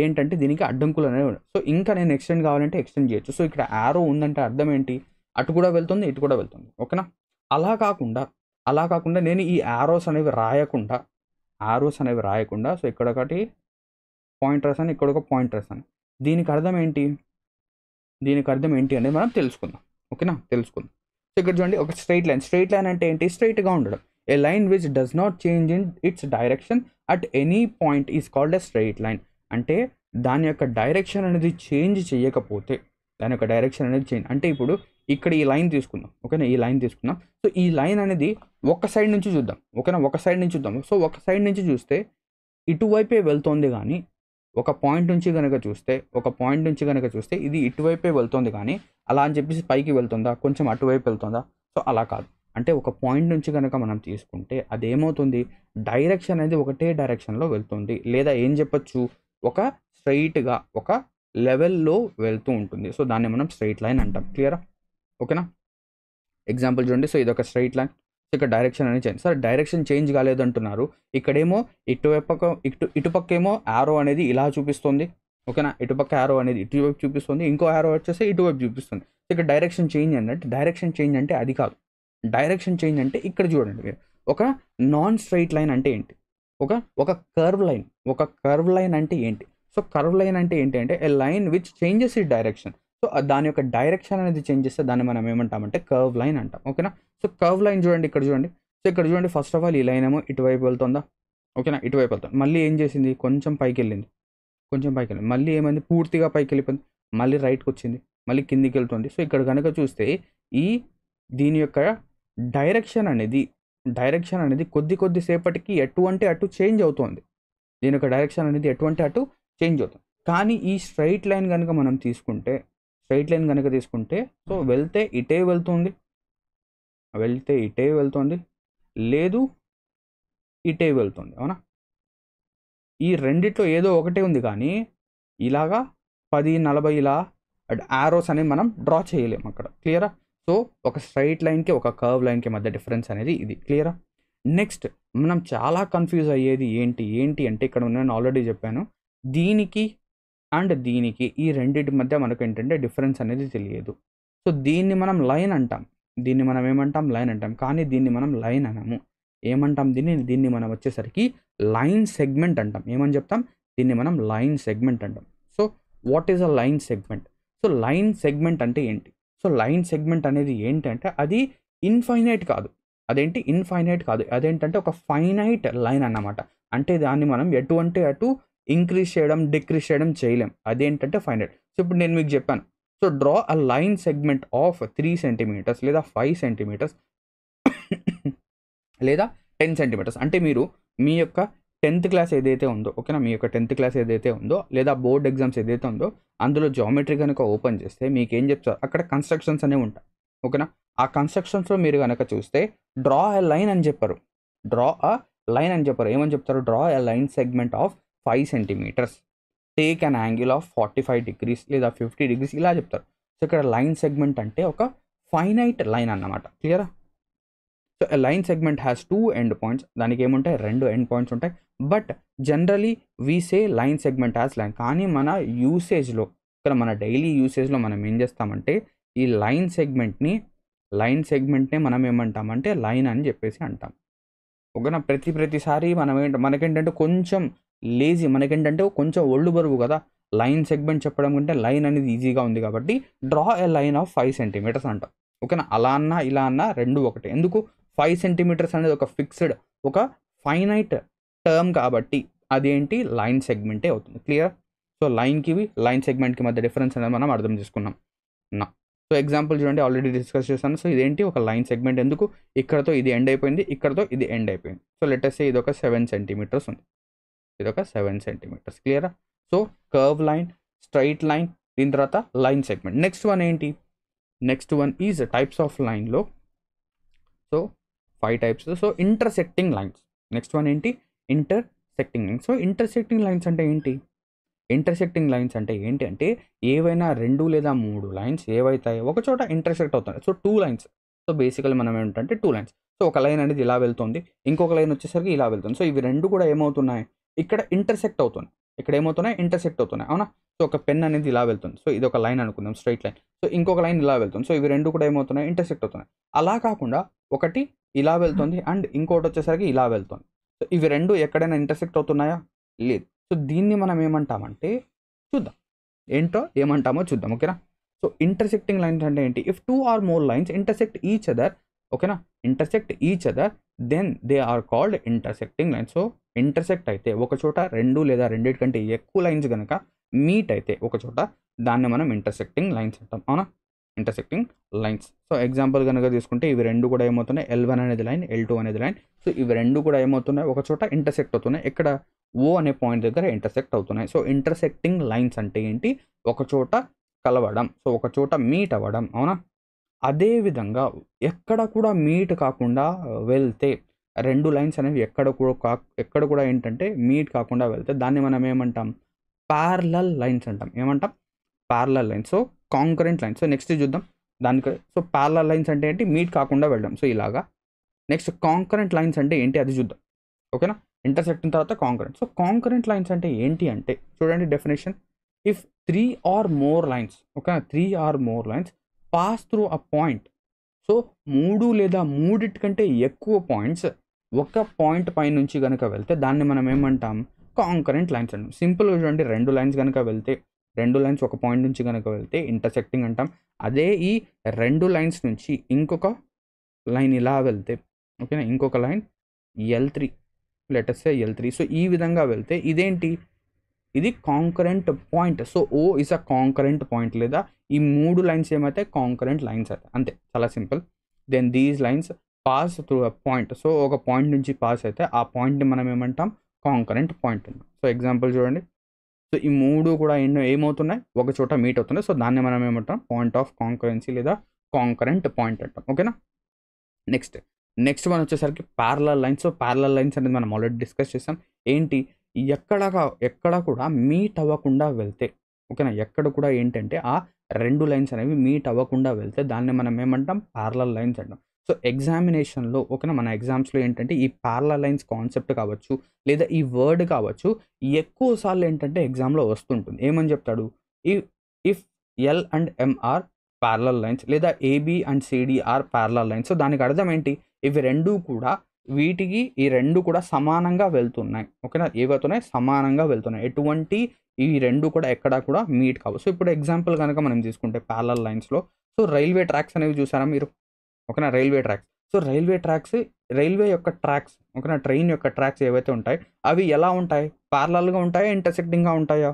ఏంటంటే దీనికి అడ్డంకులు అనేవి సో ఇంకా నేను ఎక్స్టెండ్ కావాలంటే ఎక్స్టెండ్ చేయొచ్చు సో ఇక్కడ యారో ఉందంటే అర్థం ఏంటి అటు కూడా వెళ్తుంది ఇటు కూడా వెళ్తుంది ఓకేనా అలా కాకుండా అలా కాకుండా నేను ఈ యారోస్ అనేవి రాయకుండా యారోస్ అనేవి రాయకుండా సో ఇక్కడ ఒకటి పాయింట్ రాసాను ఇక్కడ ఒక పాయింట్ రాసాను దీనికి అర్థం ఏంటి దీనికి అర్థం ఏంటి అనేది మనం తెలుసుకుందాం ఓకేనా తెలుసుకుందాం ఇక్కడ చూడండి ఒక స్ట్రైట్ లైన్ స్ట్రైట్ లైన్ అంటే ఏంటి స్ట్రైట్గా ఉండడం a line which does not change in its direction at any point is called a straight line అంటే దాని యొక్క డైరెక్షన్ అనేది చేంజ్ చేయకపోతే దాని యొక్క డైరెక్షన్ అనేది చేంజ్ అంటే ఇప్పుడు ఇక్కడ ఈ లైన్ తీసుకుందాం ఓకేనా ఈ లైన్ తీసుకుందాం సో ఈ లైన్ అనేది ఒక సైడ్ నుంచి చూద్దాం ఓకేనా ఒక సైడ్ నుంచి చూద్దాం సో ఒక సైడ్ నుంచి చూస్తే ఇటువైపే వెళ్తోంది కానీ ఒక పాయింట్ నుంచి కనుక చూస్తే ఒక పాయింట్ నుంచి కనుక చూస్తే ఇది ఇటువైపే వెళ్తుంది కానీ అలా అని చెప్పేసి పైకి వెళ్తుందా కొంచెం అటువైపు వెళ్తుందా సో అలా కాదు అంటే ఒక పాయింట్ నుంచి కనుక మనం తీసుకుంటే అదేమవుతుంది డైరెక్షన్ అనేది ఒకటే డైరెక్షన్లో వెళ్తుంది లేదా ఏం చెప్పచ్చు ఒక స్ట్రైట్గా ఒక లెవెల్లో వెళ్తూ ఉంటుంది సో దాన్ని మనం స్ట్రైట్ లైన్ అంటాం క్లియరా ఓకేనా ఎగ్జాంపుల్ చూడండి సో ఇది ఒక స్ట్రైట్ లైన్ ఇక్కడ డైరెక్షన్ అనేది చేంజ్ సార్ డైరెక్షన్ చేంజ్ కాలేదు అంటున్నారు ఇక్కడేమో ఇటువైపక్క ఇటు ఏమో యారో అనేది ఇలా చూపిస్తుంది ఓకేనా ఇటుపక్క యారో అనేది ఇటువైపు చూపిస్తుంది ఇంకో యారో వచ్చేసి ఇటువైపు చూపిస్తుంది ఇక్కడ డైరెక్షన్ చేంజ్ అంటే డైరెక్షన్ చేంజ్ అంటే అది కాదు డైరెక్షన్ చేంజ్ అంటే ఇక్కడ చూడండి మీరు ఒక నాన్ స్ట్రైట్ లైన్ అంటే ఏంటి ఒక ఒక కర్వ్ లైన్ ఒక కర్వ్ లైన్ అంటే ఏంటి సో కర్వ్ లైన్ అంటే ఏంటి అంటే ఏ లైన్ విచ్ చేంజెస్ ఈ డైరెక్షన్ సో దాని యొక్క డైరెక్షన్ అనేది చేంజ్ చేస్తే దాన్ని మనం ఏమంటామంటే కర్వ్ లైన్ అంటాం ఓకేనా సో కర్వ్ లైన్ చూడండి ఇక్కడ చూడండి సో ఇక్కడ చూడండి ఫస్ట్ ఆఫ్ ఆల్ ఈ లైన్ ఏమో ఇటువైపు వెళ్తుందా ఓకేనా ఇటువైపు వెళ్తుంది మళ్ళీ ఏం చేసింది కొంచెం పైకి వెళ్ళింది కొంచెం పైకి వెళ్ళింది మళ్ళీ ఏమైంది పూర్తిగా పైకి వెళ్ళిపోయింది మళ్ళీ రైట్కి వచ్చింది మళ్ళీ కిందికి వెళ్తుంది సో ఇక్కడ కనుక చూస్తే ఈ దీని యొక్క డైరెక్షన్ అనేది డైరెక్షన్ అనేది కొద్ది కొద్ది సేపటికి ఎటువంటి అటు చేంజ్ అవుతుంది దీని యొక్క డైరెక్షన్ అనేది ఎటువంటి అటు చేంజ్ అవుతుంది కానీ ఈ స్ట్రైట్ లైన్ కనుక మనం తీసుకుంటే స్ట్రైట్ లైన్ కనుక తీసుకుంటే సో వెళ్తే ఇటే వెళ్తుంది వెళ్తే ఇటే వెళ్తుంది లేదు ఇటే వెళ్తుంది అవునా ఈ రెండిట్లో ఏదో ఒకటే ఉంది కానీ ఇలాగా పది నలభై ఇలా యారోస్ అనేవి మనం డ్రా చేయలేము అక్కడ క్లియరా సో ఒక స్ట్రైట్ లైన్కి ఒక కర్వ్ లైన్కి మధ్య డిఫరెన్స్ అనేది ఇది క్లియరా నెక్స్ట్ మనం చాలా కన్ఫ్యూజ్ అయ్యేది ఏంటి ఏంటి అంటే ఇక్కడ నేను ఆల్రెడీ చెప్పాను దీనికి అండ్ దీనికి ఈ రెండింటి మధ్య మనకు ఏంటంటే డిఫరెన్స్ అనేది తెలియదు సో దీన్ని మనం లైన్ అంటాం దీన్ని మనం ఏమంటాం లైన్ అంటాం కానీ దీన్ని మనం లైన్ అనము ఏమంటాం దీన్ని దీన్ని మనం వచ్చేసరికి లైన్ సెగ్మెంట్ అంటాం ఏమని చెప్తాం దీన్ని మనం లైన్ సెగ్మెంట్ అంటాం so what is a line segment so line segment అంటే ఏంటి సో లైన్ సెగ్మెంట్ అనేది ఏంటంటే అది ఇన్ఫైనైట్ కాదు అదేంటి ఇన్ఫైనైట్ కాదు అదేంటంటే ఒక ఫైనైట్ లైన్ అన్నమాట అంటే దాన్ని మనం ఎటువంటి అటు ఇంక్రీజ్ చేయడం డిక్రీజ్ చేయడం చేయలేం అదేంటంటే ఫైనల్ సో ఇప్పుడు నేను మీకు చెప్పాను so draw a line segment of three centimetres లేదా ఫైవ్ సెంటీమీటర్స్ *coughs* లేదా టెన్ సెంటీమీటర్స్ అంటే మీరు మీ యొక్క టెన్త్ క్లాస్ ఏదైతే ఉందో ఓకేనా మీ యొక్క టెన్త్ క్లాస్ ఏదైతే ఉందో లేదా బోర్డ్ ఎగ్జామ్స్ ఏదైతే ఉందో అందులో జామెట్రీ కనుక ఓపెన్ చేస్తే మీకు ఏం చెప్తారు అక్కడ కన్స్ట్రక్షన్స్ అనేవి ఉంటాయి ఓకేనా ఆ కన్స్ట్రక్షన్స్లో మీరు కనుక చూస్తే డ్రా ఎ లైన్ అని చెప్పారు డ్రా అ లైన్ అని చెప్పారు ఏమని చెప్తారు draw a line segment of five centimetres take an angle of forty five degrees లేదా ఫిఫ్టీ డిగ్రీస్ ఇలా చెప్తారు సో ఇక్కడ లైన్ సెగ్మెంట్ అంటే ఒక ఫైనైట్ లైన్ అన్నమాట క్లియరా so line segment has two end points దానికి ఏముంటాయి రెండు ఎండ్ పాయింట్స్ ఉంటాయి but generally we say line segment has line కానీ మన యూసేజ్లో ఇక్కడ మన డైలీ యూసేజ్లో మనం ఏం చేస్తామంటే ఈ లైన్ సెగ్మెంట్ని లైన్ సెగ్మెంట్నే మనం ఏమంటామంటే లైన్ అని చెప్పేసి అంటాం ఓకేనా ప్రతి ప్రతిసారి మనం ఏంటి మనకేంటంటే కొంచెం లేజీ మనకేంటంటే కొంచెం ఒళ్ళు బరువు కదా లైన్ సెగ్మెంట్ చెప్పడం కంటే లైన్ అనేది ఈజీగా ఉంది కాబట్టి draw a line of five centimetres అంట ఓకేనా అలా అన్నా ఇలా అన్నా రెండు ఒకటి ఎందుకు ఫైవ్ సెంటీమీటర్స్ అనేది ఒక ఫిక్స్డ్ ఒక ఫైనైట్ టర్మ్ కాబట్టి అదేంటి లైన్ సెగ్మెంటే అవుతుంది క్లియర్ సో లైన్కి లైన్ సెగ్మెంట్కి మధ్య డిఫరెన్స్ అనేది మనం అర్థం చేసుకున్నాం నా సో ఎగ్జాంపుల్ చూడండి ఆల్రెడీ డిస్కస్ చేశాను సో ఇదేంటి ఒక లైన్ సెగ్మెంట్ ఎందుకు ఇక్కడతో ఇది ఎండ్ అయిపోయింది ఇక్కడతో ఇది ఎండ్ అయిపోయింది సో లెటెస్ట్ ఇది ఒక సెవెన్ సెంటీమీటర్స్ ఉంది ఇది ఒక సెవెన్ సెంటీమీటర్స్ క్లియరా so curve line straight line దీని తర్వాత లైన్ సెగ్మెంట్ నెక్స్ట్ వన్ ఏంటి next one is types of లైన్లో so five types so intersecting lines next one ఏంటి intersecting lines so intersecting lines అంటే ఏంటి ఇంటర్సెక్టింగ్ లైన్స్ అంటే ఏంటి అంటే ఏవైనా రెండు లేదా మూడు లైన్స్ ఏవైతాయో ఒక చోట ఇంటర్సెక్ట్ అవుతాయి so two lines so basically మనం ఏంటంటే టూ లైన్స్ సో ఒక లైన్ అనేది ఇలా వెళ్తుంది ఇంకొక లైన్ వచ్చేసరికి ఇలా వెళ్తుంది సో ఇవి రెండు కూడా ఏమవుతున్నాయి ఇక్కడ ఇంటర్సెక్ట్ అవుతుంది ఇక్కడ ఏమవుతున్నాయి ఇంటర్సెక్ట్ అవుతున్నాయి అవునా సో ఒక పెన్ అనేది ఇలా వెళ్తుంది సో ఇది ఒక లైన్ అనుకుందాం స్ట్రైట్ లైన్ సో ఇంకొక లైన్ ఇలా వెళ్తుంది సో ఇవి రెండు కూడా ఏమవుతున్నాయి ఇంటర్సెక్ట్ అవుతున్నాయి అలా కాకుండా ఒకటి ఇలా వెళ్తుంది అండ్ ఇంకోటి వచ్చేసరికి ఇలా వెళ్తుంది సో ఇవి రెండు ఎక్కడైనా ఇంటర్సెక్ట్ అవుతున్నాయా లేదు సో దీన్ని మనం ఏమంటామంటే చూద్దాం ఏంటో ఏమంటామో చూద్దాం ఓకేనా సో ఇంటర్సెక్టింగ్ లైన్స్ అంటే ఏంటి if two or more lines intersect each other ఓకేనా intersect each other then they are called intersecting lines so intersect అయితే ఒక చోట రెండు లేదా రెండింటికంటే కంటే ఎక్కువ లైన్స్ కనుక మీట్ అయితే ఒక చోట దాన్ని మనం ఇంటర్సెక్టింగ్ లైన్స్ అంటాం అవునా ఇంటర్సెక్టింగ్ లైన్స్ సో ఎగ్జాంపుల్ కనుక తీసుకుంటే ఇవి రెండు కూడా ఏమవుతున్నాయి ఎల్ వన్ అనేది లైన్ ఎల్ టూ అనేది లైన్ సో ఇవి రెండు కూడా ఏమవుతున్నాయి ఒక చోట ఇంటర్సెక్ట్ అవుతున్నాయి ఇక్కడ ఓ అనే పాయింట్ దగ్గర ఇంటర్సెక్ట్ అవుతున్నాయి సో ఇంటర్సెక్టింగ్ లైన్స్ అంటే ఏంటి ఒక చోట కలవడం సో ఒక చోట మీట్ అవ్వడం అవునా అదేవిధంగా ఎక్కడ కూడా మీట్ కాకుండా వెళ్తే రెండు లైన్స్ అనేవి ఎక్కడ కూడా కా ఎక్కడ కూడా ఏంటంటే మీట్ కాకుండా వెళ్తే దాన్ని మనం ఏమంటాం ప్యారలల్ లైన్స్ అంటాం ఏమంటాం parallel lines so concurrent lines so next చూద్దాం దానికి సో ప్యారలల్ లైన్స్ అంటే ఏంటి మీట్ కాకుండా వెళ్ళడం సో ఇలాగా నెక్స్ట్ కాంకరెంట్ లైన్స్ అంటే ఏంటి అది చూద్దాం ఓకేనా ఇంటర్సెక్ట్ తర్వాత కాంక్రెంట్ సో కాంకరెంట్ లైన్స్ అంటే ఏంటి అంటే చూడండి definition if three or more lines ఓకేనా three or more lines pass through a point so మూడు లేదా మూడిటి కంటే ఎక్కువ పాయింట్స్ ఒక పాయింట్ పై నుంచి కనుక వెళ్తే దాన్ని మనం ఏమంటాం కాంకరెంట్ లైన్స్ అంటాం సింపుల్గా చూడండి రెండు లైన్స్ కనుక వెళ్తే రెండు లైన్స్ ఒక పాయింట్ నుంచి కనుక వెళ్తే ఇంటర్సెక్టింగ్ అంటాం అదే ఈ రెండు లైన్స్ నుంచి ఇంకొక లైన్ ఇలా వెళ్తే ఓకేనా ఇంకొక line L three let us L three so ఈ విధంగా వెళ్తే ఇదేంటి ఇది concurrent point so O is a concurrent point లేదా ఈ మూడు లైన్స్ ఏమైతే కాంకరెంట్ లైన్స్ అయితే అంతే చాలా simple then these lines pass through a point so ఒక పాయింట్ నుంచి పాస్ అయితే ఆ పాయింట్ని మనం ఏమంటాం కాంకరెంట్ పాయింట్ సో ఎగ్జాంపుల్ చూడండి సో ఈ మూడు కూడా ఎన్నో ఏమవుతున్నాయి ఒక చోట మీట్ అవుతున్నాయి సో దాన్ని మనం ఏమంటాం పాయింట్ ఆఫ్ కాంకరెన్సీ లేదా కాంకరెంట్ పాయింట్ అంటాం ఓకేనా నెక్స్ట్ నెక్స్ట్ మనం వచ్చేసరికి parallel lines so parallel lines అనేది మనం ఆల్రెడీ డిస్కస్ చేసాం ఏంటి ఎక్కడ ఎక్కడ కూడా మీట్ అవ్వకుండా వెళ్తే ఓకేనా ఎక్కడ కూడా ఏంటంటే ఆ రెండు లైన్స్ అనేవి మీట్ అవ్వకుండా వెళ్తే దాన్ని మనం ఏమంటాం ప్యారలల్ లైన్స్ అంటాం సో ఎగ్జామినేషన్లో ఓకేనా మన ఎగ్జామ్స్లో ఏంటంటే ఈ పార్ల లైన్స్ కాన్సెప్ట్ కావచ్చు లేదా ఈ వర్డ్ కావచ్చు ఎక్కువసార్లు ఏంటంటే ఎగ్జామ్లో వస్తుంటుంది ఏమని చెప్తాడు if L and M are parallel lines లేదా AB and CD are parallel lines so దానికి అర్థం ఏంటి ఇవి రెండు కూడా వీటికి ఈ రెండు కూడా సమానంగా వెళ్తున్నాయి ఓకేనా ఏవవుతున్నాయి సమానంగా వెళ్తున్నాయి ఎటువంటి ఈ రెండు కూడా ఎక్కడా కూడా మీట్ కావు సో ఇప్పుడు ఎగ్జాంపుల్ కనుక మనం తీసుకుంటే ప్యారల లైన్స్లో సో రైల్వే ట్రాక్స్ అనేవి చూసారా మీరు ఓకేనా railway tracks so railway tracks railway యొక్క ట్రాక్స్ ఓకేనా ట్రైన్ యొక్క ట్రాక్స్ ఏవైతే ఉంటాయి అవి ఎలా ఉంటాయి పార్లల్గా ఉంటాయా ఇంటర్సెక్టింగ్గా ఉంటాయా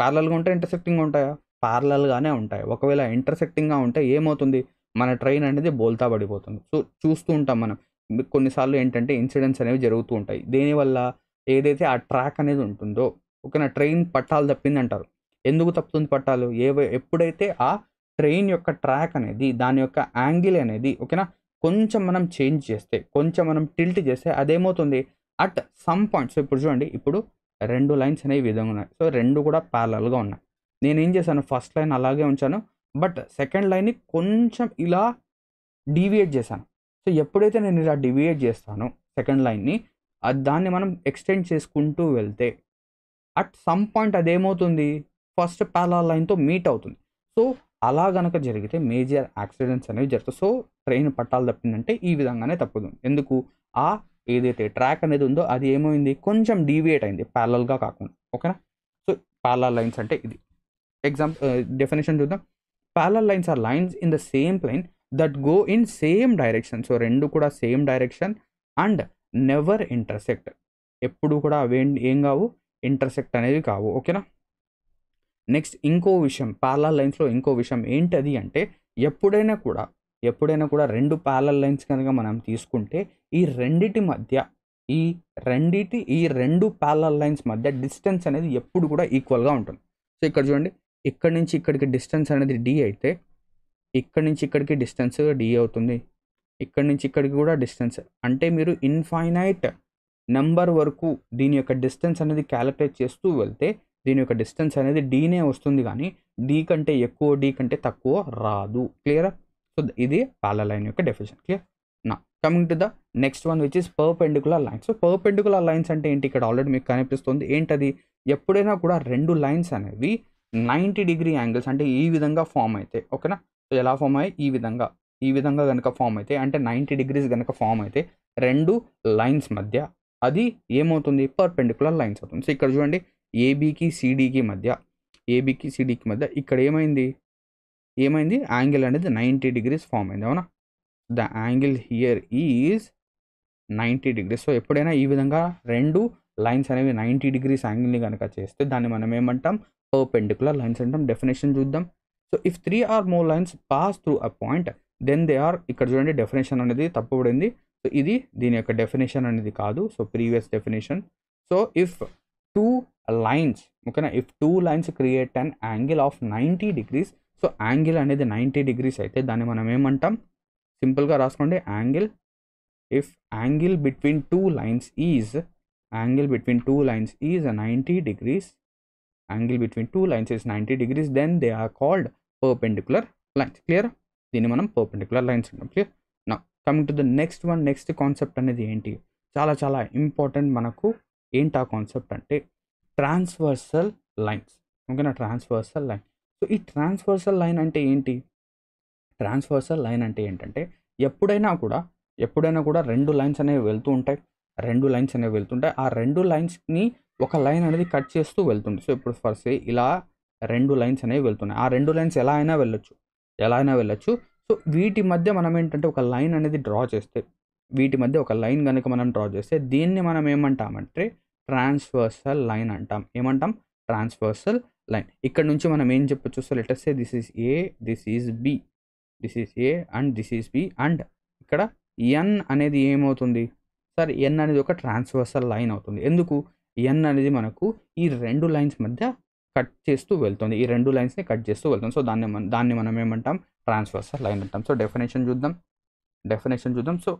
పార్లల్గా ఉంటే ఇంటర్సెక్టింగ్గా ఉంటాయా పార్లల్గానే ఉంటాయి ఒకవేళ ఇంటర్సెక్టింగ్గా ఉంటే ఏమవుతుంది మన ట్రైన్ అనేది బోల్తా పడిపోతుంది సో చూస్తూ ఉంటాం మనం కొన్నిసార్లు ఏంటంటే ఇన్సిడెంట్స్ అనేవి జరుగుతూ ఉంటాయి దీనివల్ల ఏదైతే ఆ ట్రాక్ అనేది ఉంటుందో ఒకనా ట్రైన్ పట్టాలు తప్పింది అంటారు ఎందుకు తప్పుతుంది పట్టాలు ఏ ఎప్పుడైతే ఆ ట్రైన్ యొక్క ట్రాక్ అనేది దాని యొక్క యాంగిల్ అనేది ఓకేనా కొంచెం మనం చేంజ్ చేస్తే కొంచెం మనం టిల్ట్ చేస్తే అదేమవుతుంది అట్ సమ్ పాయింట్స్ ఇప్పుడు చూడండి ఇప్పుడు రెండు లైన్స్ అనేవి విధంగా ఉన్నాయి సో రెండు కూడా ప్యారలల్గా ఉన్నాయి నేను ఏం చేశాను ఫస్ట్ లైన్ అలాగే ఉంచాను బట్ సెకండ్ లైన్ని కొంచెం ఇలా డివియేట్ చేశాను సో ఎప్పుడైతే నేను ఇలా డివియేట్ చేస్తాను సెకండ్ లైన్ని దాన్ని మనం ఎక్స్టెండ్ చేసుకుంటూ వెళ్తే అట్ సమ్ పాయింట్ అదేమవుతుంది ఫస్ట్ ప్యారల లైన్తో మీట్ అవుతుంది సో అలా గనక జరిగితే మేజర్ యాక్సిడెంట్స్ అనేవి జరుగుతాయి సో ట్రైన్ పట్టాలు తప్పిందంటే ఈ విధంగానే తప్పదు ఎందుకు ఆ ఏదైతే ట్రాక్ అనేది ఉందో అది ఏమైంది కొంచెం డీవియేట్ అయింది ప్యాలల్గా కాకుండా ఓకేనా సో ప్యారలల్ లైన్స్ అంటే ఇది ఎగ్జాంపుల్ డెఫినేషన్ చూద్దాం parallel lines are lines in the same plane that go in same direction so రెండు కూడా same direction and never intersect ఎప్పుడు కూడా అవేం ఏం కావు ఇంటర్సెక్ట్ అనేది కావు ఓకేనా నెక్స్ట్ ఇంకో విషయం ప్యారల లైన్స్లో ఇంకో విషయం ఏంటది అంటే ఎప్పుడైనా కూడా ఎప్పుడైనా కూడా రెండు ప్యారల లైన్స్ కనుక మనం తీసుకుంటే ఈ రెండిటి మధ్య ఈ రెండిటి ఈ రెండు ప్యారల లైన్స్ మధ్య డిస్టెన్స్ అనేది ఎప్పుడు కూడా ఈక్వల్గా ఉంటుంది సో ఇక్కడ చూడండి ఇక్కడ నుంచి ఇక్కడికి డిస్టెన్స్ అనేది డి అయితే ఇక్కడి నుంచి ఇక్కడికి డిస్టెన్స్ డి అవుతుంది ఇక్కడి నుంచి ఇక్కడికి కూడా డిస్టెన్స్ అంటే మీరు ఇన్ఫైనైట్ నెంబర్ వరకు దీని యొక్క డిస్టెన్స్ అనేది క్యాలిక్యులేట్ చేస్తూ వెళ్తే దీని యొక్క డిస్టెన్స్ అనేది డీనే వస్తుంది కానీ డీ కంటే ఎక్కువ డీ కంటే తక్కువ రాదు క్లియరా సో ఇది పాల లైన్ యొక్క డెఫిషన్ క్లియర్ నా coming to the next one which is perpendicular lines so perpendicular lines అంటే ఏంటి ఇక్కడ ఆల్రెడీ మీకు కనిపిస్తుంది ఏంటది ఎప్పుడైనా కూడా రెండు లైన్స్ అనేవి నైంటీ డిగ్రీ యాంగిల్స్ అంటే ఈ విధంగా ఫామ్ అయితే ఓకేనా సో ఎలా ఫామ్ అయ్యాయి ఈ విధంగా ఈ విధంగా కనుక ఫామ్ అయితే అంటే నైంటీ డిగ్రీస్ కనుక ఫామ్ అయితే రెండు లైన్స్ మధ్య అది ఏమవుతుంది పర్పెండికులర్ లైన్స్ అవుతుంది సో ఇక్కడ చూడండి ఏబీకి సీడీకి మధ్య ఏబీకి సీడీకి మధ్య ఇక్కడ ఏమైంది ఏమైంది యాంగిల్ అనేది నైంటీ డిగ్రీస్ ఫామ్ అయింది అవునా the angle here is ninety degrees so ఎప్పుడైనా ఈ విధంగా రెండు లైన్స్ అనేవి నైంటీ డిగ్రీస్ యాంగిల్ని కనుక చేస్తే దాన్ని మనం ఏమంటాం పెండికులర్ లైన్స్ అంటాం డెఫినేషన్ చూద్దాం so if three or more lines pass through a point then they are ఇక్కడ చూడండి డెఫినేషన్ అనేది తప్పబడింది సో ఇది దీని యొక్క డెఫినేషన్ అనేది కాదు so previous definition so if two lines ఓకేనా if two lines create an angle of ninety degrees so angle అనేది నైంటీ డిగ్రీస్ అయితే దాన్ని మనం ఏమంటాం సింపుల్గా రాసుకోండి angle if angle between two lines is angle between two lines is ninety degrees angle between two lines is ninety degrees then they are called perpendicular lines clear దీన్ని మనం perpendicular lines అంటాం clear నా coming to the next one next concept అనేది ఏంటి చాలా చాలా important మనకు ఏంటి ఆ కాన్సెప్ట్ అంటే ట్రాన్స్వర్సల్ లైన్స్ ఓకేనా ట్రాన్స్వర్సల్ లైన్ సో ఈ ట్రాన్స్వర్సల్ లైన్ అంటే ఏంటి ట్రాన్స్వర్సల్ లైన్ అంటే ఏంటంటే ఎప్పుడైనా కూడా ఎప్పుడైనా కూడా రెండు లైన్స్ అనేవి వెళ్తూ ఉంటాయి రెండు లైన్స్ అనేవి వెళ్తుంటాయి ఆ రెండు లైన్స్ని ఒక లైన్ అనేది కట్ చేస్తూ వెళ్తుంటాయి సో ఇప్పుడు ఫర్ సే ఇలా రెండు లైన్స్ అనేవి వెళ్తున్నాయి ఆ రెండు లైన్స్ ఎలా అయినా వెళ్ళొచ్చు ఎలా అయినా వెళ్ళొచ్చు సో వీటి మధ్య మనం ఏంటంటే ఒక లైన్ అనేది డ్రా చేస్తే వీటి మధ్య ఒక లైన్ కనుక మనం డ్రా చేస్తే దీన్ని మనం ఏమంటామంటే ట్రాన్స్వర్సల్ లైన్ అంటాం ఏమంటాం ట్రాన్స్వర్సల్ లైన్ ఇక్కడ నుంచి మనం ఏం చెప్పొచ్చు so A this is A this is B this is A and this is B and ఇక్కడ ఎన్ అనేది ఏమవుతుంది సార్ ఎన్ అనేది ఒక ట్రాన్స్వర్సల్ లైన్ అవుతుంది ఎందుకు ఎన్ అనేది మనకు ఈ రెండు లైన్స్ మధ్య కట్ చేస్తూ వెళ్తుంది ఈ రెండు లైన్స్ని కట్ చేస్తూ వెళ్తుంది సో దాన్ని మనం దాన్ని మనం ఏమంటాం ట్రాన్స్వర్సల్ లైన్ అంటాం సో డెఫినేషన్ చూద్దాం డెఫినేషన్ చూద్దాం సో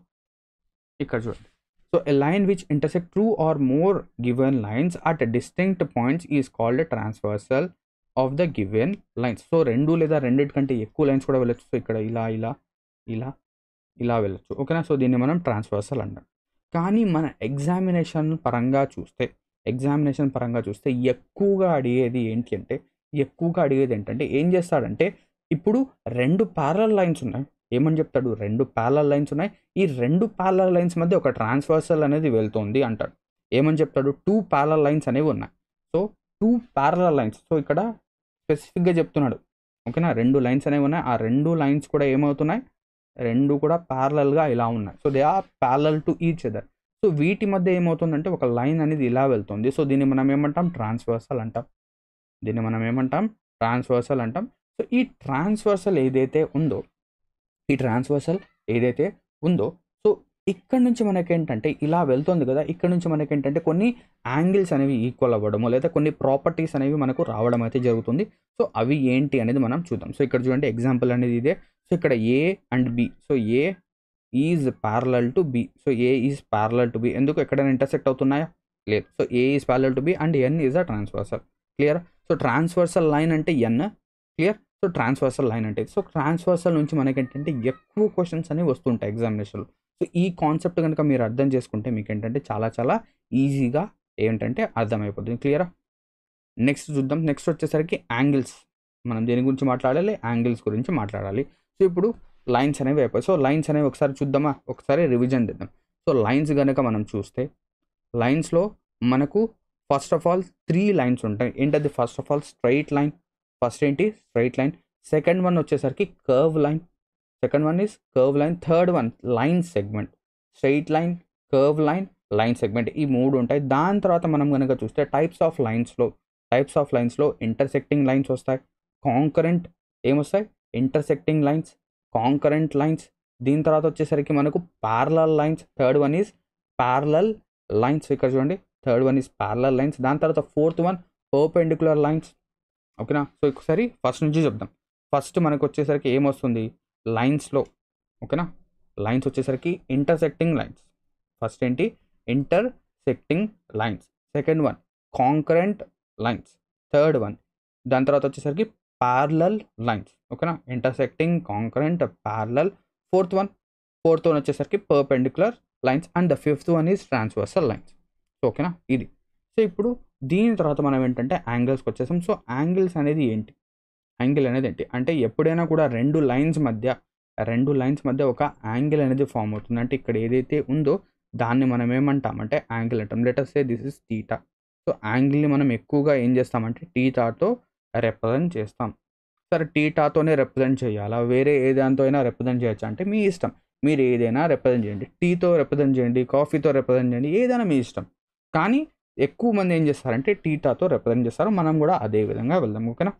ఇక్కడ చూడండి so a line which intersect two or more given lines at distinct points is called a of the given lines so రెండు లేదా రెండింటి కంటే ఎక్కువ లైన్స్ కూడా వెళ్ళొచ్చు సో ఇక్కడ ఇలా ఇలా ఇలా ఇలా వెళ్ళొచ్చు ఓకేనా సో దీన్ని మనం ట్రాన్స్వర్సల్ అంటాం కానీ మన ఎగ్జామినేషన్ పరంగా చూస్తే ఎగ్జామినేషన్ పరంగా చూస్తే ఎక్కువగా అడిగేది ఏంటి అంటే ఎక్కువగా అడిగేది ఏంటంటే ఏం చేస్తాడంటే ఇప్పుడు రెండు ప్యారల్ లైన్స్ ఉన్నాయి ఏమని చెప్తాడు రెండు ప్యాలల్ లైన్స్ ఉన్నాయి ఈ రెండు ప్యాలర్ లైన్స్ మధ్య ఒక ట్రాన్స్వర్సల్ అనేది వెళ్తుంది అంటాడు ఏమని చెప్తాడు టూ ప్యాలల్ లైన్స్ అనేవి ఉన్నాయి so two parallel lines so ఇక్కడ స్పెసిఫిక్గా చెప్తున్నాడు ఓకేనా రెండు లైన్స్ అనేవి ఉన్నాయి ఆ రెండు లైన్స్ కూడా ఏమవుతున్నాయి రెండు కూడా ప్యారలల్గా ఇలా ఉన్నాయి so they are parallel to each other so వీటి మధ్య ఏమవుతుందంటే ఒక లైన్ అనేది ఇలా వెళ్తుంది సో దీన్ని మనం ఏమంటాం ట్రాన్స్వర్సల్ అంటాం దీన్ని మనం ఏమంటాం ట్రాన్స్వర్సల్ అంటాం సో ఈ ట్రాన్స్వర్సల్ ఏదైతే ఉందో ఈ ట్రాన్స్వర్సల్ ఏదైతే ఉందో సో ఇక్కడ నుంచి మనకేంటంటే ఇలా వెళ్తుంది కదా ఇక్కడ నుంచి మనకేంటంటే కొన్ని యాంగిల్స్ అనేవి ఈక్వల్ అవ్వడము లేదా కొన్ని ప్రాపర్టీస్ అనేవి మనకు రావడం అయితే జరుగుతుంది సో అవి ఏంటి అనేది మనం చూద్దాం సో ఇక్కడ చూడండి ఎగ్జాంపుల్ అనేది ఇదే సో ఇక్కడ A and B so A is parallel to B so A is parallel to B ఎందుకు ఎక్కడైనా ఇంటర్సెక్ట్ అవుతున్నాయా లేదు so A is parallel to B and N is a transversal clear so transversal line అంటే N clear so transversal line అంటే so transversal నుంచి ఏంటంటే ఎక్కువ questions అనేవి వస్తుంటాయి ఎగ్జామినేషన్లో సో ఈ కాన్సెప్ట్ కనుక మీరు అర్థం చేసుకుంటే మీకు ఏంటంటే చాలా చాలా ఈజీగా ఏంటంటే అర్థమైపోతుంది క్లియరా నెక్స్ట్ చూద్దాం నెక్స్ట్ వచ్చేసరికి యాంగిల్స్ మనం దేని గురించి మాట్లాడాలి యాంగిల్స్ గురించి మాట్లాడాలి సో ఇప్పుడు లైన్స్ అనేవి అయిపోయి సో లైన్స్ అనేవి ఒకసారి చూద్దామా ఒకసారి రివిజన్ చేద్దాం సో లైన్స్ కనుక మనం చూస్తే లైన్స్లో మనకు first of all three lines ఉంటాయి ఏంటది first of all straight line first ఏంటి స్ట్రైట్ లైన్ సెకండ్ వన్ వచ్చేసరికి curve line second one is curve line third one line segment straight line curve line line segment ఈ మూడు ఉంటాయి దాని తర్వాత మనం కనుక చూస్తే టైప్స్ ఆఫ్ లైన్స్లో టైప్స్ ఆఫ్ లైన్స్లో ఇంటర్సెక్టింగ్ లైన్స్ వస్తాయి కాంకరెంట్ ఏమొస్తాయి ఇంటర్సెక్టింగ్ లైన్స్ కాంకరెంట్ లైన్స్ దీని తర్వాత వచ్చేసరికి మనకు parallel lines third one is parallel lines ఇక్కడ చూడండి third one is parallel lines దాని తర్వాత ఫోర్త్ వన్ పర్పెండికులర్ లైన్స్ ఓకేనా సో ఒకసారి ఫస్ట్ నుంచి చెప్దాం ఫస్ట్ మనకు వచ్చేసరికి ఏమొస్తుంది లైన్స్లో ఓకేనా లైన్స్ వచ్చేసరికి ఇంటర్సెక్టింగ్ లైన్స్ ఫస్ట్ ఏంటి intersecting lines second one concurrent lines third one దాని తర్వాత వచ్చేసరికి ప్యారలల్ లైన్స్ ఓకేనా intersecting concurrent parallel fourth one fourth one వచ్చేసరికి perpendicular lines and the fifth one is transversal lines ఓకేనా ఇది సో ఇప్పుడు దీని తర్వాత మనం ఏంటంటే యాంగిల్స్కి వచ్చేసాం సో యాంగిల్స్ అనేది ఏంటి యాంగిల్ అనేది ఏంటి అంటే ఎప్పుడైనా కూడా రెండు లైన్స్ మధ్య రెండు లైన్స్ మధ్య ఒక యాంగిల్ అనేది ఫామ్ అవుతుంది అంటే ఇక్కడ ఏదైతే ఉందో దాన్ని మనం ఏమంటామంటే యాంగిల్ అంటాం let us say this is theta so యాంగిల్ని మనం ఎక్కువగా ఏం చేస్తామంటే టీటాతో రిప్రజెంట్ చేస్తాం సరే టీటాతోనే రిప్రజెంట్ చేయాలా వేరే ఏదాంతో అయినా రిప్రజెంట్ చేయొచ్చు అంటే మీ ఇష్టం మీరు ఏదైనా రిప్రజెంట్ చేయండి టీతో రిప్రజెంట్ చేయండి కాఫీతో రిప్రజెంట్ చేయండి ఏదైనా మీ ఇష్టం కానీ ఎక్కువ మంది ఏం చేస్తారంటే టీటాతో రిప్రజెంట్ చేస్తారు మనం కూడా అదే విధంగా వెళ్దాం ఓకేనా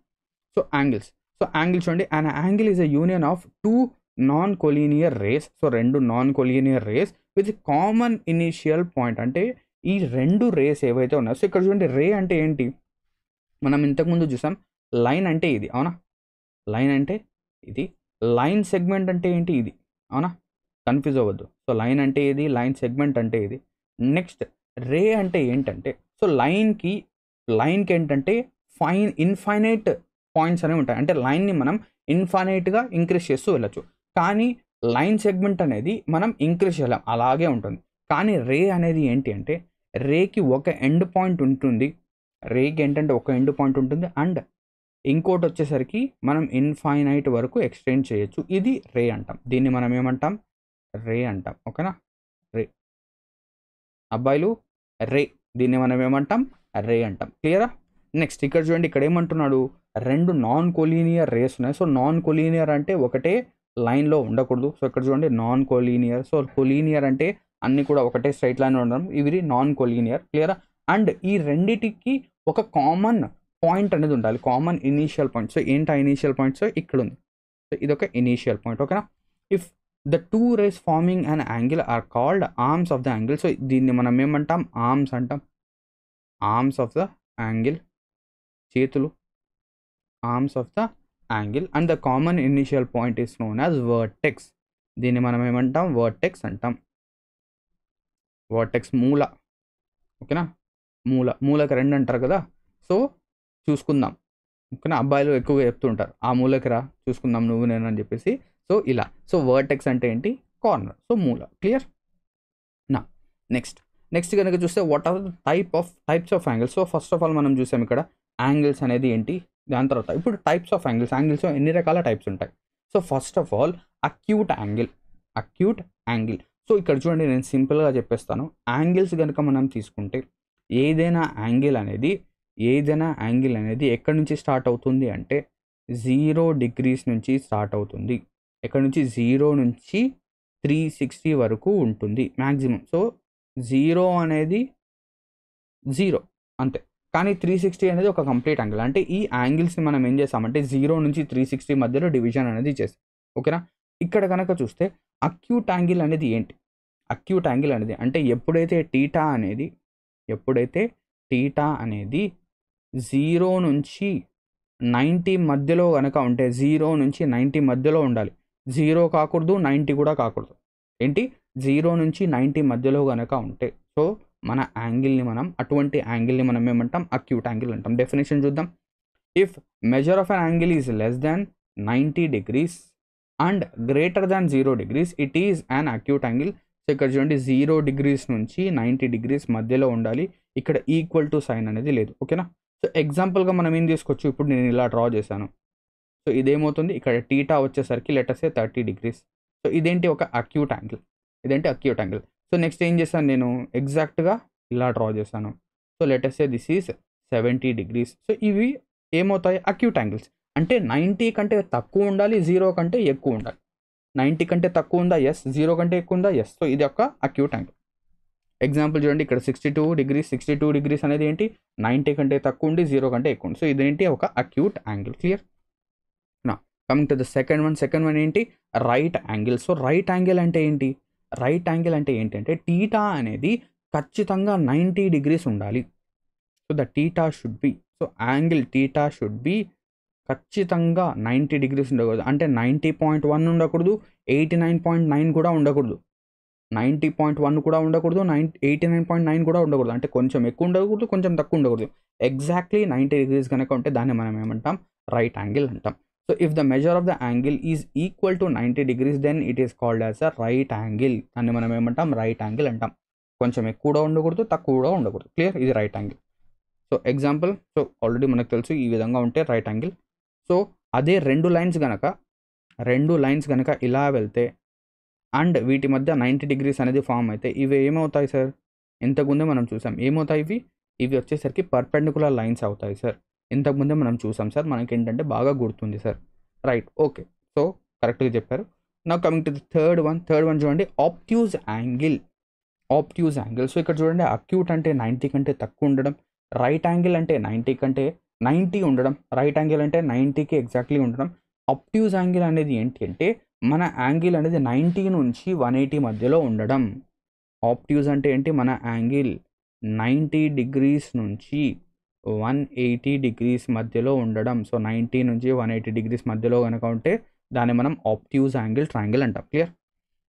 సో యాంగిల్స్ సో యాంగిల్ చూడండి and angle is a union of two non collinear rays so రెండు non collinear rays with common initial point అంటే ఈ రెండు రేస్ ఏవైతే ఉన్నాయో సో ఇక్కడ చూడండి రే అంటే ఏంటి మనం ఇంతకుముందు చూసాం లైన్ అంటే ఇది అవునా లైన్ అంటే ఇది లైన్ సెగ్మెంట్ అంటే ఏంటి ఇది అవునా కన్ఫ్యూజ్ అవ్వద్దు సో లైన్ అంటే ఇది లైన్ సెగ్మెంట్ అంటే ఇది నెక్స్ట్ రే అంటే ఏంటంటే సో లైన్కి లైన్కి ఏంటంటే ఫైన్ ఇన్ఫైనైట్ పాయింట్స్ అనేవి ఉంటాయి అంటే లైన్ని మనం ఇన్ఫైనైట్గా ఇంక్రీజ్ చేస్తూ వెళ్ళచ్చు కానీ లైన్ సెగ్మెంట్ అనేది మనం ఇంక్రీజ్ చేయలేం అలాగే ఉంటుంది కానీ రే అనేది ఏంటి అంటే రేకి ఒక ఎండ్ పాయింట్ ఉంటుంది రేకి ఏంటంటే ఒక ఎండ్ పాయింట్ ఉంటుంది అండ్ ఇంకోటి వచ్చేసరికి మనం ఇన్ఫైనైట్ వరకు ఎక్స్టెండ్ చేయొచ్చు ఇది రే అంటాం దీన్ని మనం ఏమంటాం రే అంటాం ఓకేనా అబ్బాయిలు రే దీన్ని మనం ఏమంటాం రే అంటాం క్లియరా నెక్స్ట్ ఇక్కడ చూడండి ఇక్కడ ఏమంటున్నాడు రెండు నాన్ కొలీనియర్ రేస్ ఉన్నాయి సో నాన్ కొలీనియర్ అంటే ఒకటే లైన్లో ఉండకూడదు సో ఇక్కడ చూడండి నాన్ కొలీనియర్ సో కొలీనియర్ అంటే అన్నీ కూడా ఒకటే స్ట్రైట్ లైన్ ఉండడం ఇవి నాన్ కొలీనియర్ క్లియరా అండ్ ఈ రెండిటికి ఒక కామన్ పాయింట్ అనేది ఉండాలి కామన్ ఇనీషియల్ పాయింట్ సో ఏంటి ఆ ఇనీషియల్ పాయింట్స్ ఇక్కడ ఉంది సో ఇది ఒక ఇనీషియల్ పాయింట్ ఓకేనా if the two rays forming and angle are called arms of the angle so దీన్ని మనం ఏమంటాం ఆర్మ్స్ అంటాం ఆర్మ్స్ ఆఫ్ ద యాంగిల్ చేతులు arms of the angle and the common initial point is known as vertex దీన్ని మనం ఏమంటాం vertex అంటాం vertex మూల ఓకేనా మూల మూలకి రెండు అంటారు కదా సో చూసుకుందాం ఓకేనా అబ్బాయిలు ఎక్కువగా చెప్తుంటారు ఆ మూలకి రా చూసుకుందాం నువ్వు నేను అని చెప్పేసి సో ఇలా సో వర్టెక్స్ అంటే ఏంటి కార్నర్ సో మూల క్లియర్ నా నెక్స్ట్ నెక్స్ట్ కనుక చూస్తే what are type of types of angles so first of all మనం చూసాం ఇక్కడ యాంగిల్స్ అనేది ఏంటి దాని తర్వాత ఇప్పుడు టైప్స్ ఆఫ్ యాంగిల్స్ యాంగిల్స్ ఎన్ని రకాల టైప్స్ ఉంటాయి so first of all acute angle acute angle so ఇక్కడ చూడండి నేను సింపుల్గా చెప్పేస్తాను యాంగిల్స్ కనుక మనం తీసుకుంటే ఏదైనా యాంగిల్ అనేది ఏదైనా యాంగిల్ అనేది ఎక్కడి నుంచి స్టార్ట్ అవుతుంది అంటే జీరో డిగ్రీస్ నుంచి స్టార్ట్ అవుతుంది ఎక్కడి నుంచి జీరో నుంచి త్రీ సిక్స్టీ వరకు ఉంటుంది మ్యాక్సిమం సో జీరో అనేది జీరో అంతే కానీ త్రీ సిక్స్టీ అనేది ఒక కంప్లీట్ యాంగిల్ అంటే ఈ యాంగిల్స్ని మనం ఏం చేస్తామంటే జీరో నుంచి త్రీ సిక్స్టీ మధ్యలో డివిజన్ అనేది చేస్తాం ఓకేనా ఇక్కడ కనుక చూస్తే అక్యూట్ యాంగిల్ అనేది ఏంటి అక్యూట్ యాంగిల్ అనేది అంటే ఎప్పుడైతే టీటా అనేది ఎప్పుడైతే టీటా అనేది జీరో నుంచి నైంటీ మధ్యలో కనుక ఉంటే జీరో నుంచి నైంటీ మధ్యలో ఉండాలి జీరో కాకూడదు నైంటీ కూడా కాకూడదు ఏంటి జీరో నుంచి నైంటీ మధ్యలో కనుక ఉంటే సో మన యాంగిల్ని మనం అటువంటి యాంగిల్ని మనం ఏమంటాం అక్యూట్ యాంగిల్ అంటాం డెఫినేషన్ చూద్దాం if measure of an angle is less than ninety degrees and greater than zero degrees it is an acute angle so ఇక్కడ చూడండి జీరో డిగ్రీస్ నుంచి నైంటీ డిగ్రీస్ మధ్యలో ఉండాలి ఇక్కడ ఈక్వల్ టు సైన్ అనేది లేదు ఓకేనా సో ఎగ్జాంపుల్గా మనం ఏం తీసుకోవచ్చు ఇప్పుడు నేను ఇలా డ్రా చేశాను సో ఇదేమవుతుంది ఇక్కడ టీటా వచ్చేసరికి లెటర్సే థర్టీ డిగ్రీస్ సో ఇదేంటి ఒక అక్యూట్ యాంగిల్ ఇదేంటి అక్యూట్ యాంగిల్ సో నెక్స్ట్ ఏం చేశాను నేను ఎగ్జాక్ట్గా ఇలా డ్రా చేశాను so let us say this is seventy degrees so ఇవి ఏమవుతాయి అక్యూట్ యాంగిల్స్ అంటే నైంటీ కంటే తక్కువ ఉండాలి జీరో కంటే ఎక్కువ ఉండాలి నైంటీ కంటే తక్కువ ఉందా ఎస్ జీరో కంటే ఎక్కువ ఉందా ఎస్ సో ఇది ఒక అక్యూట్ యాంగిల్ ఎగ్జాంపుల్ చూడండి ఇక్కడ sixty two degrees sixty two degrees అనేది ఏంటి నైంటీ కంటే తక్కువ ఉండి జీరో కంటే ఎక్కువ ఉంది సో ఇదేంటి ఒక acute angle clear coming to the second one second one ఏంటి right angle so right angle అంటే ఏంటి రైట్ యాంగిల్ అంటే ఏంటంటే టీటా అనేది ఖచ్చితంగా నైంటీ డిగ్రీస్ ఉండాలి so the theta should be so angle theta should be ఖచ్చితంగా నైంటీ డిగ్రీస్ ఉండకూడదు అంటే నైంటీ పాయింట్ వన్ ఉండకూడదు ఎయిటీ నైన్ పాయింట్ నైన్ కూడా ఉండకూడదు నైంటీ పాయింట్ వన్ కూడా ఉండకూడదు nine eighty nine point nine కూడా ఉండకూడదు అంటే కొంచెం ఎక్కువ ఉండకూడదు కొంచెం తక్కువ ఉండకూడదు ఎగ్జాక్ట్లీ నైంటీ డిగ్రీస్ కనుక ఉంటే దాన్ని మనం ఏమంటాం రైట్ యాంగిల్ అంటాం so if the measure of the angle is equal to ninety degrees then it is called as a right angle అని మనం ఏమంటాం రైట్ యాంగిల్ అంటాం కొంచెం ఎక్కువ కూడా ఉండకూడదు తక్కువ కూడా ఉండకూడదు క్లియర్ ఇది right angle so example so already మనకు తెలుసు ఈ విధంగా ఉంటే రైట్ యాంగిల్ సో అదే రెండు లైన్స్ కనుక రెండు లైన్స్ కనుక ఇలా వెళ్తే అండ్ వీటి మధ్య నైంటీ డిగ్రీస్ అనేది ఫామ్ అయితే ఇవి ఏమవుతాయి సార్ ఇంతకుముందే మనం చూసాం ఏమవుతాయి ఇవి ఇవి వచ్చేసరికి పర్పెండికులర్ లైన్స్ అవుతాయి సార్ ఇంతకుముందే మనం చూసాం సార్ మనకి ఏంటంటే బాగా గుర్తుంది సార్ రైట్ ఓకే సో కరెక్ట్గా చెప్పారు నా coming to the third one third one చూడండి obtuse angle obtuse angle so ఇక్కడ చూడండి అక్యూట్ అంటే నైంటీ కంటే తక్కువ ఉండడం రైట్ యాంగిల్ అంటే నైంటీ కంటే నైంటీ ఉండడం రైట్ యాంగిల్ అంటే నైంటీకి ఎగ్జాక్ట్లీ ఉండడం అప్ట్యూజ్ యాంగిల్ అనేది ఏంటి అంటే మన యాంగిల్ అనేది నైంటీ నుంచి వన్ ఎయిటీ మధ్యలో ఉండడం ఆప్ట్యూజ్ అంటే ఏంటి మన యాంగిల్ నైంటీ డిగ్రీస్ నుంచి వన్ ఎయిటీ డిగ్రీస్ మధ్యలో ఉండడం సో నైంటీ నుంచి వన్ ఎయిటీ డిగ్రీస్ మధ్యలో కనుక ఉంటే దాన్ని మనం ఆప్ట్యూస్ యాంగిల్ ట్రయాంగిల్ అంటాం క్లియర్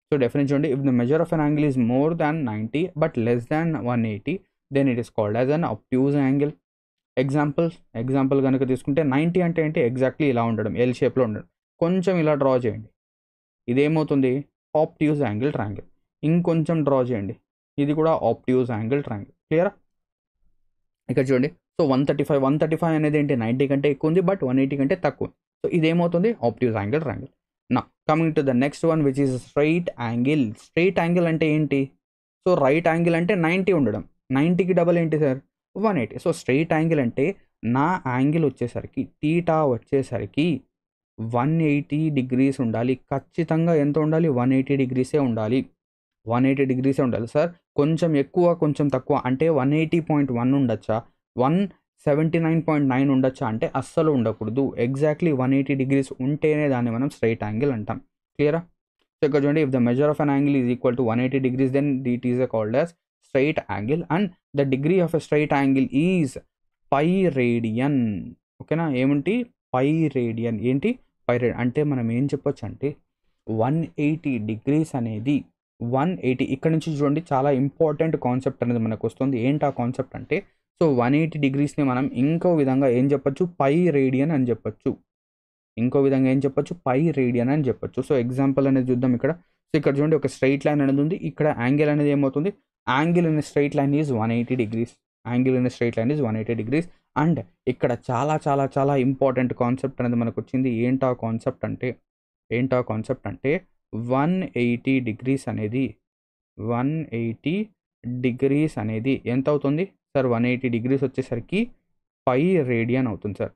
సో డెఫినెట్ చూడండి if the measure of an angle is more than ninety but less than one eighty then it is called as an obtuse angle examples example కనుక తీసుకుంటే ninety అంటే ఏంటి exactly ఇలా ఉండడం L షేప్లో ఉండడం కొంచెం ఇలా డ్రా చేయండి ఇదేమవుతుంది ఆప్టివ్స్ యాంగిల్ ట్రాంగిల్ ఇంకొంచెం డ్రా చేయండి ఇది కూడా ఆప్టివ్స్ యాంగిల్ ట్రాంగిల్ క్లియరా ఇక్కడ చూడండి so one thirty five one thirty five అనేది ఏంటి నైంటీ కంటే ఎక్కువ ఉంది బట్ వన్ ఎయిటీ కంటే తక్కువ సో ఇదేమవుతుంది obtuse angle angle now coming to the next one which is straight angle straight angle అంటే ఏంటి సో రైట్ యాంగిల్ అంటే నైంటీ ఉండడం నైంటీకి డబల్ ఏంటి sir one eighty so straight angle అంటే నా యాంగిల్ వచ్చేసరికి టీటా వచ్చేసరికి వన్ ఎయిటీ డిగ్రీస్ ఉండాలి ఖచ్చితంగా ఎంత ఉండాలి వన్ ఎయిటీ డిగ్రీసే ఉండాలి వన్ ఎయిటీ డిగ్రీసే ఉండాలి సార్ కొంచెం ఎక్కువ కొంచెం తక్కువ అంటే వన్ ఎయిటీ పాయింట్ వన్ ఉండొచ్చా one seventy nine point nine ఉండొచ్చా అంటే అస్సలు ఉండకూడదు ఎగ్జాక్ట్లీ వన్ ఎయిటీ డిగ్రీస్ ఉంటేనే దాన్ని మనం స్ట్రైట్ యాంగిల్ అంటాం క్లియరా సో ఇక్కడ చూడండి if the measure of an angle is equal to one eighty degrees then it a called as straight angle and the degree of a straight angle is pi radian ఓకేనా ఏమిటి పై radian ఏంటి పై radian అంటే మనం ఏం చెప్పొచ్చు అంటే one eighty degrees అనేది one eighty ఇక్కడ నుంచి చూడండి చాలా ఇంపార్టెంట్ కాన్సెప్ట్ అనేది మనకు వస్తుంది ఏంటి ఆ కాన్సెప్ట్ అంటే సో వన్ ఎయిటీ డిగ్రీస్ని మనం ఇంకో విధంగా ఏం చెప్పచ్చు పై రేడియన్ అని చెప్పచ్చు ఇంకో విధంగా ఏం చెప్పొచ్చు పై రేడియన్ అని చెప్పొచ్చు సో ఎగ్జాంపుల్ అనేది చూద్దాం ఇక్కడ సో ఇక్కడ చూడండి ఒక స్ట్రైట్ లైన్ అనేది ఉంది ఇక్కడ యాంగిల్ అనేది ఏమవుతుంది angle in straight line is one eighty degrees angle in straight line is one eighty degrees and ఇక్కడ చాలా చాలా చాలా ఇంపార్టెంట్ కాన్సెప్ట్ అనేది మనకు వచ్చింది ఏంటా కాన్సెప్ట్ అంటే ఏంటా కాన్సెప్ట్ అంటే వన్ ఎయిటీ డిగ్రీస్ అనేది వన్ ఎయిటీ డిగ్రీస్ అనేది ఎంత అవుతుంది సార్ వన్ ఎయిటీ డిగ్రీస్ వచ్చేసరికి ఫైవ్ రేడియన్ అవుతుంది sir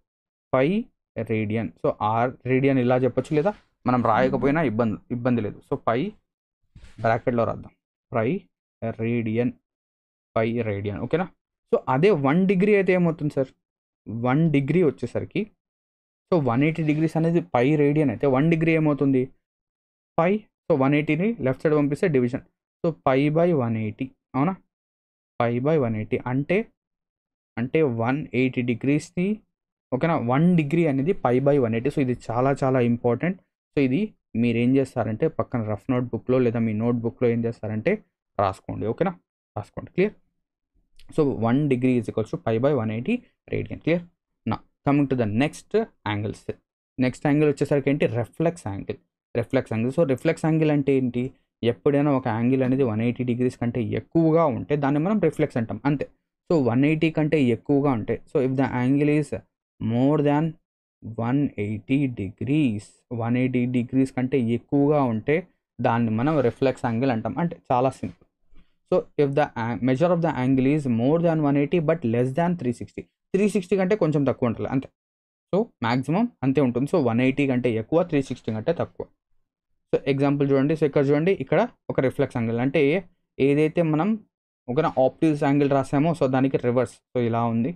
five radian so or radian ఇలా చెప్పొచ్చు లేదా మనం రాయకపోయినా ఇబ్బంది ఇబ్బంది లేదు సో ఫై బ్రాకెట్లో రాద్దాం ఫై రేడియన్ ఫై రేడియన్ ఓకేనా సో అదే వన్ డిగ్రీ అయితే ఏమవుతుంది సార్ వన్ డిగ్రీ వచ్చేసరికి సో వన్ ఎయిటీ డిగ్రీస్ అనేది పై రేడియన్ అయితే వన్ డిగ్రీ ఏమవుతుంది ఫై సో వన్ ఎయిటీని లెఫ్ట్ సైడ్ పంపిస్తే division so pi by one eighty అవునా ఫైవ్ బై వన్ ఎయిటీ అంటే అంటే వన్ ఎయిటీ డిగ్రీస్ని ఓకేనా వన్ డిగ్రీ అనేది five by one eighty so ఇది చాలా చాలా ఇంపార్టెంట్ సో ఇది మీరు ఏం చేస్తారంటే పక్కన రఫ్ నోట్ బుక్లో లేదా మీ నోట్ బుక్లో ఏం చేస్తారంటే రాసుకోండి ఓకేనా రాసుకోండి clear so one degree is equals to five by one eighty radian clear నా coming to the next angles next angle వచ్చేసరికి ఏంటి reflex angle reflex angle so reflex angle అంటే ఏంటి ఎప్పుడైనా ఒక యాంగిల్ అనేది వన్ ఎయిటీ డిగ్రీస్ కంటే ఎక్కువగా ఉంటే దాన్ని మనం రిఫ్లెక్స్ అంటాం అంతే సో వన్ ఎయిటీ కంటే ఎక్కువగా ఉంటే so if the angle is more than one eighty degrees one eighty degrees కంటే ఎక్కువగా ఉంటే దాన్ని మనం రిఫ్లెక్స్ యాంగిల్ అంటాం అంటే చాలా simple so if the measure of the angle is more than one eighty but less than three sixty three sixty కంటే కొంచెం తక్కువ ఉంటుంది అంతే సో మ్యాక్సిమం అంతే ఉంటుంది సో వన్ ఎయిటీ కంటే ఎక్కువ త్రీ సిక్స్టీ కంటే తక్కువ సో ఎగ్జాంపుల్ చూడండి సో ఇక్కడ చూడండి ఇక్కడ ఒక రిఫ్లెక్స్ యాంగిల్ అంటే ఏదైతే మనం ఓకేనా ఆప్టిస్ యాంగిల్ రాసామో సో దానికి రివర్స్ సో ఇలా ఉంది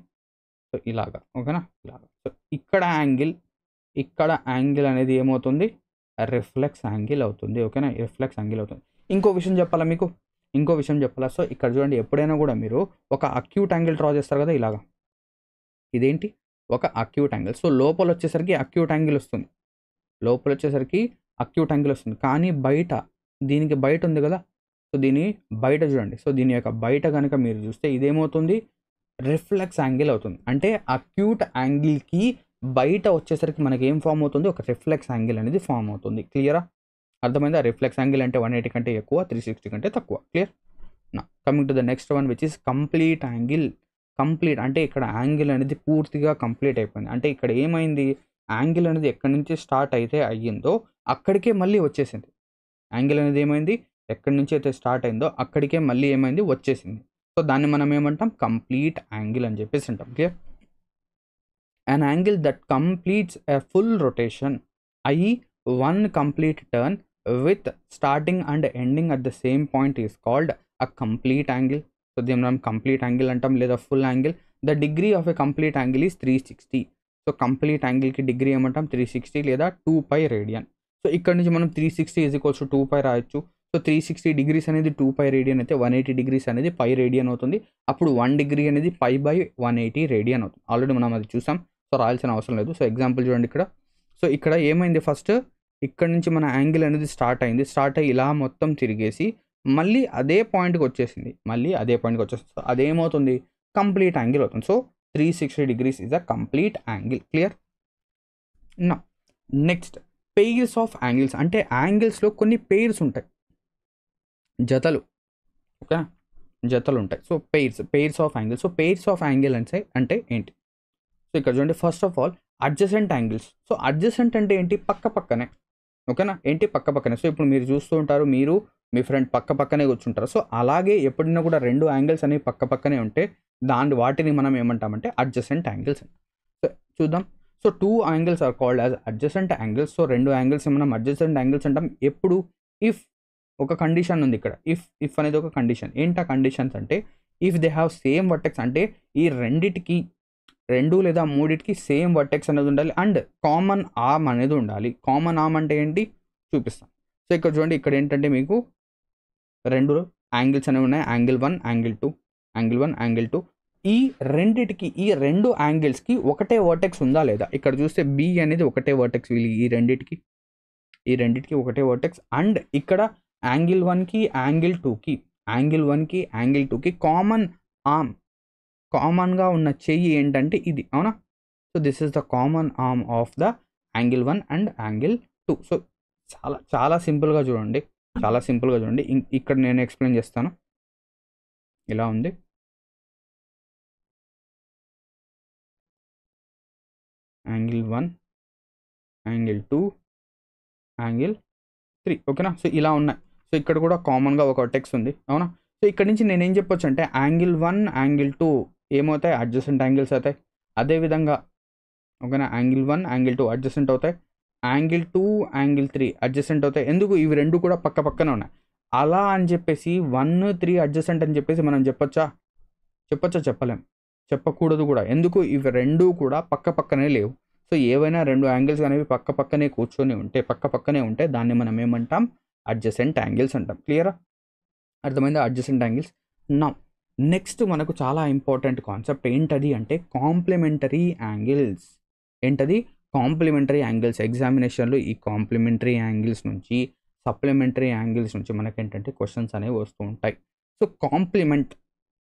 సో ఇలాగా ఓకేనా ఇలాగా సో ఇక్కడ యాంగిల్ ఇక్కడ యాంగిల్ అనేది ఏమవుతుంది రిఫ్లెక్స్ యాంగిల్ అవుతుంది ఓకేనా రిఫ్లెక్స్ యాంగిల్ అవుతుంది ఇంకో విషయం చెప్పాలా మీకు ఇంకో విషయం చెప్పాలా సో ఇక్కడ చూడండి ఎప్పుడైనా కూడా మీరు ఒక అక్యూట్ యాంగిల్ డ్రా చేస్తారు కదా ఇలాగా ఇదేంటి ఒక అక్యూట్ యాంగిల్ సో లోపల వచ్చేసరికి అక్యూట్ యాంగిల్ వస్తుంది లోపల వచ్చేసరికి అక్యూట్ యాంగిల్ వస్తుంది కానీ బయట దీనికి బయట ఉంది కదా సో దీని బయట చూడండి సో దీని యొక్క బయట కనుక మీరు చూస్తే ఇదేమవుతుంది రిఫ్లెక్స్ యాంగిల్ అవుతుంది అంటే అక్యూట్ యాంగిల్కి బయట వచ్చేసరికి మనకి ఏం ఫామ్ అవుతుంది ఒక రిఫ్లెక్స్ యాంగిల్ అనేది ఫామ్ అవుతుంది క్లియరా అర్థమైందా రిఫ్లెక్స్ యాంగిల్ అంటే వన్ ఎయిటీ కంటే ఎక్కువ త్రీ సిక్స్టీ కంటే తక్కువ క్లియర్ నా coming to the next one which is complete angle complete అంటే ఇక్కడ యాంగిల్ అనేది పూర్తిగా కంప్లీట్ అయిపోయింది అంటే ఇక్కడ ఏమైంది యాంగిల్ అనేది ఎక్కడి నుంచి స్టార్ట్ అయితే అయ్యిందో అక్కడికే మళ్ళీ వచ్చేసింది యాంగిల్ అనేది ఏమైంది ఎక్కడి నుంచి అయితే స్టార్ట్ అయిందో అక్కడికే మళ్ళీ ఏమైంది వచ్చేసింది సో దాన్ని మనం ఏమంటాం కంప్లీట్ యాంగిల్ అని చెప్పేసి అంటాం okay an angle that completes a full rotation I one complete turn with starting and ending at the same point is called a complete angle so దీని మనం కంప్లీట్ యాంగిల్ అంటాం లేదా full angle the degree of a complete angle is three sixty so complete యాంగిల్కి degree ఏమంటాం three sixty లేదా two pi radian so ఇక్కడ నుంచి మనం three sixty is equals two pi రాయొచ్చు సో త్రీ సిక్స్టీ డిగ్రీస్ అనేది టూ పై రేడియన్ అయితే one eighty degrees అనేది పై రేడియన్ అవుతుంది అప్పుడు వన్ డిగ్రీ అనేది pi by one eighty radian అవుతుంది ఆల్రెడీ మనం అది చూసాం సో రాయాల్సిన అవసరం లేదు సో ఎగ్జాంపుల్ చూడండి ఇక్కడ సో ఇక్కడ ఏమైంది ఫస్ట్ ఇక్కడ నుంచి మన యాంగిల్ అనేది స్టార్ట్ అయింది స్టార్ట్ అయ్యి ఇలా మొత్తం తిరిగేసి మళ్ళీ అదే పాయింట్కి వచ్చేసింది మళ్ళీ అదే పాయింట్కి వచ్చేసింది సో అదేమవుతుంది కంప్లీట్ యాంగిల్ అవుతుంది so 360 degrees is a complete angle clear now next pairs of angles అంటే యాంగిల్స్లో కొన్ని పెయిర్స్ ఉంటాయి జతలు ఓకే జతలు ఉంటాయి so pairs pairs of angle so pairs of angle అంటే అంటే ఏంటి సో ఇక్కడ చూడండి first of all adjacent angles so adjacent అంటే ఏంటి పక్క పక్కనే ఓకేనా ఏంటి పక్క పక్కనే సో ఇప్పుడు మీరు చూస్తూ ఉంటారు మీరు మీ ఫ్రెండ్ పక్క పక్కనే కూర్చుంటారు సో అలాగే ఎప్పుడైనా కూడా రెండు యాంగిల్స్ అనేవి పక్క పక్కనే ఉంటే దాని వాటిని మనం ఏమంటామంటే అడ్జసెంట్ యాంగిల్స్ సో చూద్దాం so two angles are called as adjacent angles so రెండు యాంగిల్స్ మనం అడ్జసెంట్ యాంగిల్స్ అంటాం ఎప్పుడు ఇఫ్ ఒక కండిషన్ ఉంది ఇక్కడ ఇఫ్ ఇఫ్ అనేది ఒక కండిషన్ ఏంటి ఆ కండిషన్స్ అంటే if they have same vertex అంటే ఈ రెండిటికి రెండు లేదా మూడిటికి సేమ్ వర్టెక్స్ అనేది ఉండాలి అండ్ కామన్ ఆర్మ్ అనేది ఉండాలి కామన్ ఆర్మ్ అంటే ఏంటి చూపిస్తాం సో ఇక్కడ చూడండి ఇక్కడ ఏంటంటే మీకు రెండు యాంగిల్స్ అనేవి ఉన్నాయి angle one angle two angle one angle two ఈ రెండిటికి ఈ రెండు యాంగిల్స్కి ఒకటే వర్టెక్స్ ఉందా లేదా ఇక్కడ చూస్తే బి అనేది ఒకటే వర్టెక్స్ వీళ్ళు ఈ రెండిటికి ఈ రెండిటికి ఒకటే వర్టెక్స్ అండ్ ఇక్కడ యాంగిల్ వన్కి యాంగిల్ టూకి యాంగిల్ వన్కి యాంగిల్ టూకి కామన్ ఆర్మ్ కామన్గా ఉన్న చెయ్యి ఏంటంటే ఇది అవునా so this is the common arm of the angle one and angle two so చాలా చాలా సింపుల్గా చూడండి చాలా సింపుల్గా చూడండి ఇక్కడ నేను ఎక్స్ప్లెయిన్ చేస్తాను ఇలా ఉంది angle one angle two angle three ఓకేనా సో ఇలా ఉన్నాయి సో ఇక్కడ కూడా కామన్గా ఒక టెక్స్ ఉంది అవునా సో ఇక్కడ నుంచి నేను ఏం చెప్పొచ్చు అంటే యాంగిల్ వన్ యాంగిల్ టూ ఏమవుతాయి అడ్జసెంట్ యాంగిల్స్ అవుతాయి అదేవిధంగా ఓకేనా angle one angle two adjacent అవుతాయి angle two angle three adjacent అవుతాయి ఎందుకు ఇవి రెండు కూడా పక్క పక్కన ఉన్నాయి అలా అని చెప్పేసి వన్ త్రీ అడ్జసెంట్ అని చెప్పేసి మనం చెప్పొచ్చా చెప్పొచ్చా చెప్పలేం చెప్పకూడదు కూడా ఎందుకు ఇవి రెండు కూడా పక్క పక్కనే లేవు సో ఏవైనా రెండు యాంగిల్స్ అనేవి పక్క పక్కనే కూర్చొని ఉంటే పక్క పక్కనే ఉంటే దాన్ని మనం ఏమంటాం అడ్జసెంట్ యాంగిల్స్ అంటాం క్లియరా అర్థమైందా అడ్జసెంట్ యాంగిల్స్ నా నెక్స్ట్ మనకు చాలా ఇంపార్టెంట్ కాన్సెప్ట్ ఏంటది అంటే కాంప్లిమెంటరీ యాంగిల్స్ ఏంటది కాంప్లిమెంటరీ యాంగిల్స్ ఎగ్జామినేషన్లో ఈ కాంప్లిమెంటరీ యాంగిల్స్ నుంచి సప్లిమెంటరీ యాంగిల్స్ నుంచి మనకేంటంటే క్వశ్చన్స్ అనేవి వస్తూ ఉంటాయి సో కాంప్లిమెంట్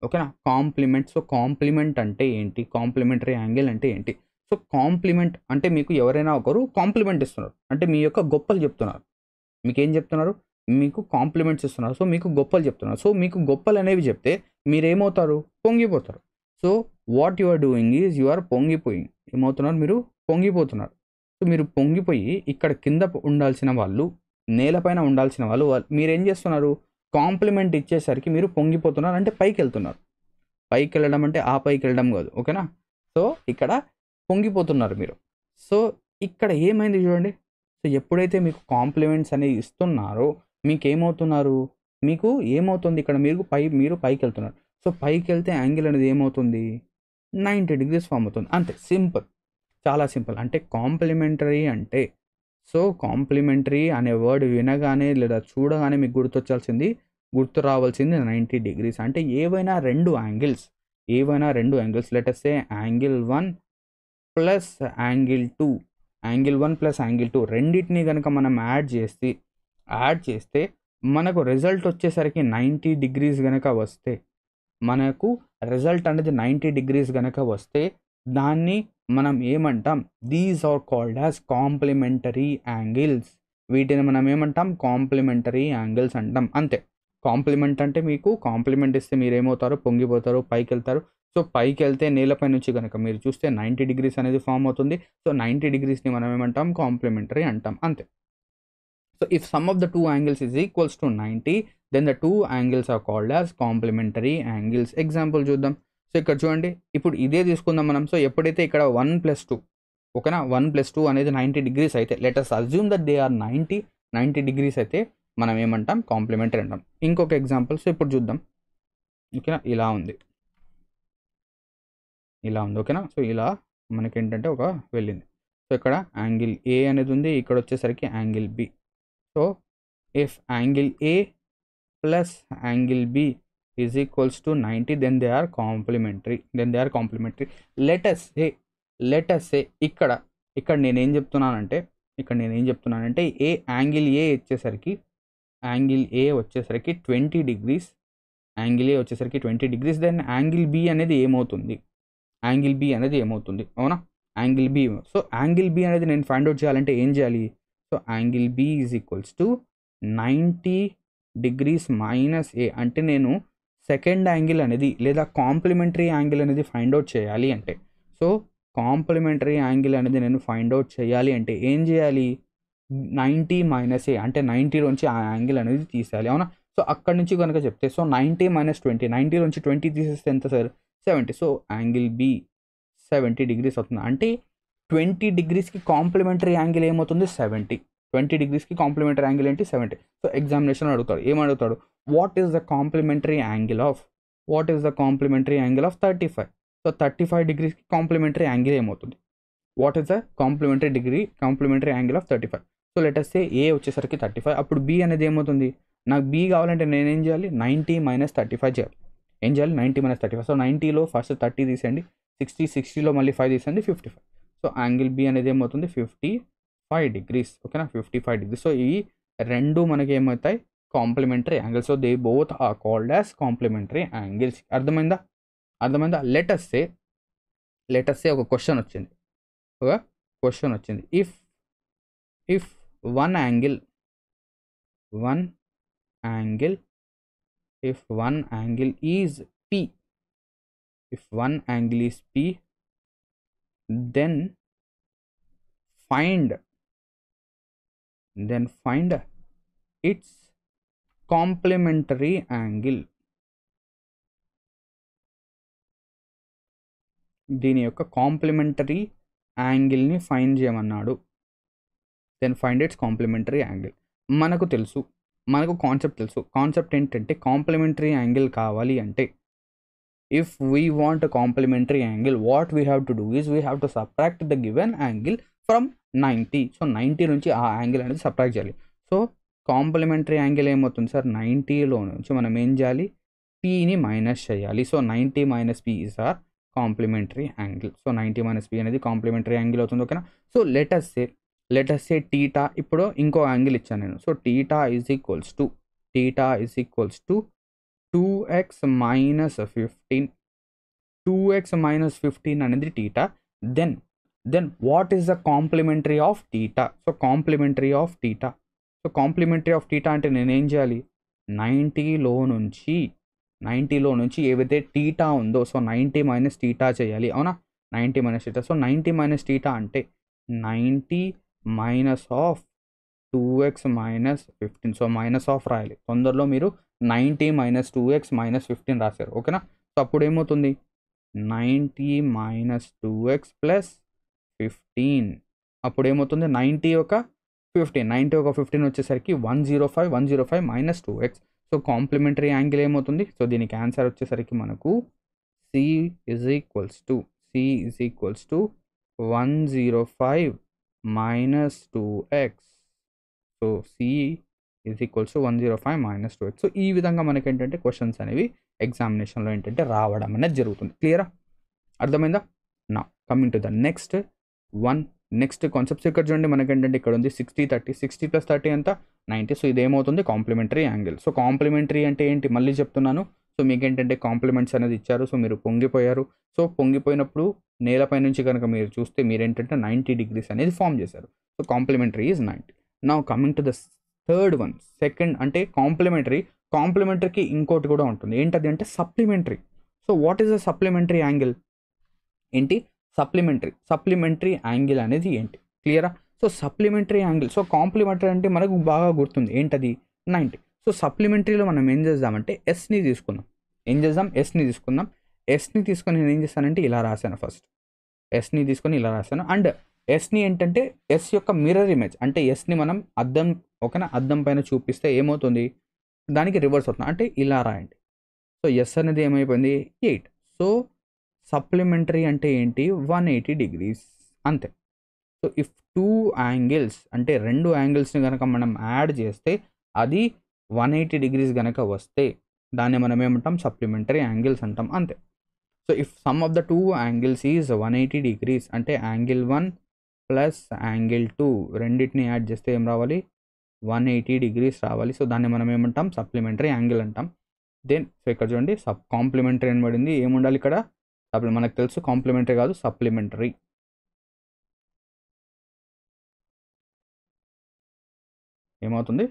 ఓకేనా కాంప్లిమెంట్ సో కాంప్లిమెంట్ అంటే ఏంటి కాంప్లిమెంటరీ యాంగిల్ అంటే ఏంటి సో కాంప్లిమెంట్ అంటే మీకు ఎవరైనా ఒకరు కాంప్లిమెంట్ ఇస్తున్నారు అంటే మీ యొక్క గొప్పలు చెప్తున్నారు మీకు ఏం చెప్తున్నారు మీకు కాంప్లిమెంట్స్ ఇస్తున్నారు సో మీకు గొప్పలు చెప్తున్నారు సో మీకు గొప్పలు అనేవి చెప్తే మీరేమవుతారు పొంగిపోతారు so what you are doing is you are పొంగిపోయింగ్ ఏమవుతున్నారు మీరు పొంగిపోతున్నారు సో మీరు పొంగిపోయి ఇక్కడ కింద ఉండాల్సిన వాళ్ళు నేలపైన ఉండాల్సిన వాళ్ళు మీరు ఏం చేస్తున్నారు కాంప్లిమెంట్ ఇచ్చేసరికి మీరు పొంగిపోతున్నారు అంటే పైకి వెళ్తున్నారు పైకి వెళ్ళడం అంటే ఆ పైకి వెళ్ళడం కాదు ఓకేనా సో ఇక్కడ పొంగిపోతున్నారు మీరు సో ఇక్కడ ఏమైంది చూడండి సో ఎప్పుడైతే మీకు కాంప్లిమెంట్స్ అనేవి ఇస్తున్నారో మీకు ఏమవుతున్నారు మీకు ఏమవుతుంది ఇక్కడ మీరు పై మీరు పైకి వెళ్తున్నారు సో పైకి వెళ్తే యాంగిల్ అనేది ఏమవుతుంది నైంటీ డిగ్రీస్ ఫామ్ అవుతుంది అంతే సింపుల్ చాలా సింపుల్ అంటే కాంప్లిమెంటరీ అంటే సో కాంప్లిమెంటరీ అనే వర్డ్ వినగానే లేదా చూడగానే మీకు గుర్తొచ్చాల్సింది గుర్తు రావాల్సింది నైంటీ డిగ్రీస్ అంటే ఏవైనా రెండు యాంగిల్స్ ఏవైనా రెండు యాంగిల్స్ ఏ angle one plus angle two angle one plus angle two రెండింటిని కనుక మనం యాడ్ చేసి యాడ్ చేస్తే మనకు రిజల్ట్ వచ్చేసరికి నైంటీ డిగ్రీస్ కనుక వస్తే మనకు రిజల్ట్ అనేది నైంటీ డిగ్రీస్ కనుక వస్తే దాన్ని మనం ఏమంటాం these are called as complementary angles వీటిని మనం ఏమంటాం కాంప్లిమెంటరీ యాంగిల్స్ అంటాం అంతే కాంప్లిమెంట్ అంటే మీకు కాంప్లిమెంట్ ఇస్తే మీరు ఏమవుతారు పొంగిపోతారు పైకి వెళ్తారు సో పైకి వెళ్తే నేలపై నుంచి కనుక మీరు చూస్తే నైంటీ డిగ్రీస్ అనేది ఫామ్ అవుతుంది సో నైంటీ డిగ్రీస్ని మనం ఏమంటాం కాంప్లిమెంటరీ అంటాం అంతే so if sum of the two angles is equals to ninety then the two angles are called as complementary angles example చూద్దాం సో ఇక్కడ చూడండి ఇప్పుడు ఇదే తీసుకుందాం మనం సో ఎప్పుడైతే ఇక్కడ వన్ ప్లస్ టూ ఓకేనా వన్ ప్లస్ టూ అనేది నైంటీ డిగ్రీస్ అయితే let us assume that they are ninety ninety degrees అయితే మనం ఏమంటాం కాంప్లిమెంటరీ అంటాం ఇంకొక ఎగ్జాంపుల్ సో ఇప్పుడు చూద్దాం ఓకేనా ఇలా ఉంది ఇలా ఉంది ఓకేనా సో ఇలా మనకి ఏంటంటే ఒక వెళ్ళింది సో ఇక్కడ యాంగిల్ ఏ అనేది ఉంది ఇక్కడ వచ్చేసరికి angle B so if angle A plus angle B is equals to ninety then they are complementary then they are complementary let us say let us say ఇక్కడ ఇక్కడ నేనేం చెప్తున్నానంటే ఇక్కడ నేనేం చెప్తున్నానంటే ఏ యాంగిల్ ఏ వచ్చేసరికి యాంగిల్ ఏ వచ్చేసరికి twenty degrees angle A వచ్చేసరికి twenty degrees then angle B అనేది ఏమవుతుంది యాంగిల్ బి అనేది ఏమవుతుంది అవునా angle B so angle B అనేది నేను ఫైండ్ అవుట్ చేయాలంటే ఏం చేయాలి so angle B is equals to ninety degrees minus A అంటే నేను సెకండ్ యాంగిల్ అనేది లేదా కాంప్లిమెంటరీ యాంగిల్ అనేది ఫైండ్ అవుట్ చేయాలి అంటే సో కాంప్లిమెంటరీ యాంగిల్ అనేది నేను ఫైండ్ అవుట్ చేయాలి అంటే ఏం చేయాలి నైంటీ మైనస్ ఏ అంటే నైంటీలోంచి ఆ యాంగిల్ అనేది తీసేయాలి అవునా సో అక్కడి నుంచి కనుక చెప్తే సో నైంటీ మైనస్ ట్వంటీ నైంటీలోంచి ట్వంటీ తీసేస్తే ఎంత sir seventy so angle B seventy degrees అవుతుంది అంటే ట్వంటీ డిగ్రీస్కి కాంప్లిమెంటరీ యాంగిల్ ఏమవుతుంది సెవెంటీ ట్వంటీ డిగ్రీస్కి కాంప్లిమెంటరీ యాంగిల్ ఏంటి సెవెంటీ సో ఎగ్జామినేషన్ అడుగుతాడు ఏమడుగుతాడు what is the complementary angle of what is the complementary angle of thirty five so thirty five డిగ్రీస్కి complementary angle ఏమవుతుంది what is the complementary degree complementary angle of thirty five so latest A A వచ్చేసరికి thirty five అప్పుడు be అనేది ఏమవుతుంది నాకు B కావాలంటే నేను ఏం చేయాలి నైంటీ మైనస్ థర్టీ ఫైవ్ చేయాలి ఏం చేయాలి ninety minus thirty five so నైంటీలో ఫస్ట్ థర్టీ తీసేయండి సిక్స్టీ సిక్స్టీలో మళ్ళీ ఫైవ్ తీసేయండి fifty five so angle B అనేది ఏమవుతుంది ఫిఫ్టీ ఫైవ్ డిగ్రీస్ ఓకేనా ఫిఫ్టీ ఫైవ్ డిగ్రీస్ సో ఈ రెండు మనకి ఏమవుతాయి complementary angles so they both are called as complementary angles అర్థమైందా అర్థమైందా let us say let us సే ఒక క్వశ్చన్ వచ్చింది ఒక క్వశ్చన్ వచ్చింది if if one angle one angle if one angle is p if one angle is p then find then find its complementary angle దీని యొక్క complementary యాంగిల్ని find చేయమన్నాడు then find its complementary angle మనకు తెలుసు మనకు concept తెలుసు concept ఏంటంటే complementary angle కావాలి అంటే if we want complementary angle what we have to do is we have to subtract the given angle from ninety so ninety నుంచి ఆ angle అనేది సప్రాక్ట్ చేయాలి సో కాంప్లిమెంటరీ యాంగిల్ ఏమవుతుంది sir నైంటీలో నుంచి మనం ఏం చేయాలి పీని మైనస్ చేయాలి so ninety minus P is our complementary angle so ninety minus P అనేది కాంప్లిమెంటరీ యాంగిల్ అవుతుంది ఓకేనా so let's say let us say theta ఇప్పుడు ఇంకో యాంగిల్ ఇచ్చాను నేను so theta is equals to theta is equals to two X minus fifteen two X minus fifteen అనేది theta then then what is the complementary of theta so complementary of theta so complementary of theta అంటే నేనేం చేయాలి నైంటీలో నుంచి నైంటీలో నుంచి ఏవైతే theta ఉందో so ninety minus theta చేయాలి అవునా ninety minus theta so ninety minus theta అంటే ninety minus of two X minus fifteen so minus of రాయాలి తొందరలో మీరు ninety minus two X minus fifteen రాశారు ఓకేనా సో అప్పుడు ఏమవుతుంది ninety minus two x plus fifteen అప్పుడు ఏమవుతుంది నైంటీ ఒక ఫిఫ్టీన్ నైంటీ ఒక ఫిఫ్టీన్ వచ్చేసరికి one zero five one zero five minus two x so complementary angle ఏమవుతుంది సో దీనికి ఆన్సర్ వచ్చేసరికి మనకు C is equals to c is equals to one zero five minus two x so c is equals to one zero five minus two x so ఈ విధంగా మనకి ఏంటంటే questions అనేవి ఎగ్జామినేషన్లో ఏంటంటే రావడం అనేది జరుగుతుంది క్లియరా అర్థమైందా నా coming to the next one next concepts ఇక్కడ చూడండి మనకేంటంటే ఇక్కడ ఉంది sixty thirty sixty plus thirty అంత నైంటీ సో ఇదేమవుతుంది కాంప్లిమెంటరీ యాంగిల్ సో కాంప్లిమెంటరీ అంటే ఏంటి మళ్ళీ చెప్తున్నాను సో మీకు ఏంటంటే కాంప్లిమెంట్స్ అనేది ఇచ్చారు సో మీరు పొంగిపోయారు సో పొంగిపోయినప్పుడు నేలపై నుంచి కనుక మీరు చూస్తే మీరు ఏంటంటే నైంటీ డిగ్రీస్ అనేది ఫామ్ చేశారు సో కాంప్లిమెంటరీ ఈజ్ నైంటీ నా coming to the third one second అంటే కాంప్లిమెంటరీ కాంప్లిమెంటరీకి ఇంకోటి కూడా ఉంటుంది ఏంటది అంటే supplementary so what is the supplementary angle ఏంటి సప్లిమెంటరీ సప్లిమెంటరీ యాంగిల్ అనేది ఏంటి క్లియరా so supplementary angle so complementary అంటే మనకు బాగా గుర్తుంది ఏంటది నైంటీ సో సప్లిమెంటరీలో మనం ఏం చేద్దామంటే ఎస్ని తీసుకుందాం ఏం చేద్దాం ఎస్ని తీసుకుందాం ఎస్ని తీసుకొని నేను ఏం చేస్తానంటే ఇలా రాశాను ఫస్ట్ ఎస్ని తీసుకొని ఇలా రాశాను అండ్ ఎస్ని ఏంటంటే ఎస్ యొక్క మిర్రర్ ఇమేజ్ అంటే ఎస్ని మనం అద్దం ఓకేనా అద్దం పైన చూపిస్తే ఏమవుతుంది దానికి రివర్స్ అవుతుంది అంటే ఇలా రాయండి సో ఎస్ అనేది ఏమైపోయింది ఎయిట్ సో సప్లిమెంటరీ అంటే ఏంటి వన్ ఎయిటీ డిగ్రీస్ అంతే సో ఇఫ్ టూ యాంగిల్స్ అంటే రెండు యాంగిల్స్ని కనుక మనం యాడ్ చేస్తే అది వన్ ఎయిటీ డిగ్రీస్ కనుక వస్తే దాన్ని మనం ఏమంటాం సప్లిమెంటరీ యాంగిల్స్ అంటాం అంతే so if sum of the two angles is one eighty degrees అంటే angle one plus angle two రెండింటిని యాడ్ చేస్తే ఏం రావాలి వన్ ఎయిటీ డిగ్రీస్ రావాలి సో దాన్ని మనం ఏమంటాం సప్లిమెంటరీ యాంగిల్ అంటాం దెన్ సో ఇక్కడ చూడండి సబ్ కాంప్లిమెంటరీ అని పడింది ఏముండాలి ఇక్కడ సప్లి మనకు తెలుసు కాంప్లిమెంటరీ కాదు సప్లిమెంటరీ ఏమవుతుంది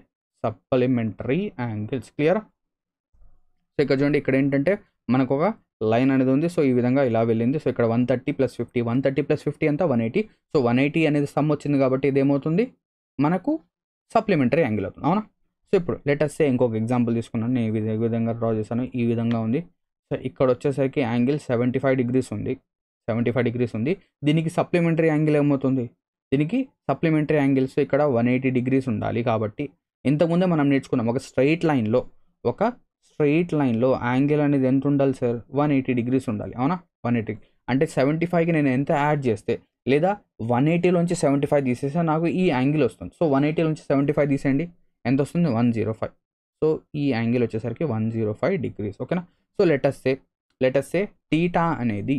సప్లిమెంటరీ యాంగిల్స్ క్లియర్ సో ఇక్కడ చూడండి ఇక్కడ ఏంటంటే మనకు ఒక లైన్ అనేది ఉంది సో ఈ విధంగా ఇలా వెళ్ళింది సో ఇక్కడ one thirty plus fifty one thirty plus fifty అంతా one eighty so one eighty అనేది సమ్ వచ్చింది కాబట్టి ఇదేమవుతుంది మనకు సప్లిమెంటరీ యాంగిల్ అవుతుంది అవునా సో ఇప్పుడు లెటెస్ట్ ఇంకొక ఎగ్జాంపుల్ తీసుకున్నాను నేను ఈ విధంగా డ్రా చేశాను ఈ విధంగా ఉంది సో ఇక్కడ వచ్చేసరికి యాంగిల్ సెవెంటీ ఫైవ్ డిగ్రీస్ ఉంది సెవెంటీ ఫైవ్ డిగ్రీస్ ఉంది దీనికి సప్లిమెంటరీ యాంగిల్ ఏమవుతుంది దీనికి సప్లిమెంటరీ యాంగిల్స్ ఇక్కడ వన్ ఎయిటీ డిగ్రీస్ ఉండాలి కాబట్టి ఇంతకుముందే మనం నేర్చుకున్నాం ఒక స్ట్రైట్ లైన్లో ఒక స్ట్రైట్ లైన్లో యాంగిల్ అనేది ఎంత ఉండాలి సార్ వన్ ఎయిటీ డిగ్రీస్ ఉండాలి అవునా వన్ ఎయిటీ అంటే సెవెంటీ ఫైవ్కి నేను ఎంత యాడ్ చేస్తే లేదా వన్ ఎయిటీలోంచి సెవెంటీ ఫైవ్ తీసేస్తే నాకు ఈ యాంగిల్ వస్తుంది సో వన్ ఎయిటీలోంచి సెవెంటీ ఫైవ్ తీసేయండి ఎంత వస్తుంది వన్ జీరో ఫైవ్ సో ఈ యాంగిల్ వచ్చేసరికి వన్ జీరో ఫైవ్ డిగ్రీస్ ఓకేనా so let's say let us say theta అనేది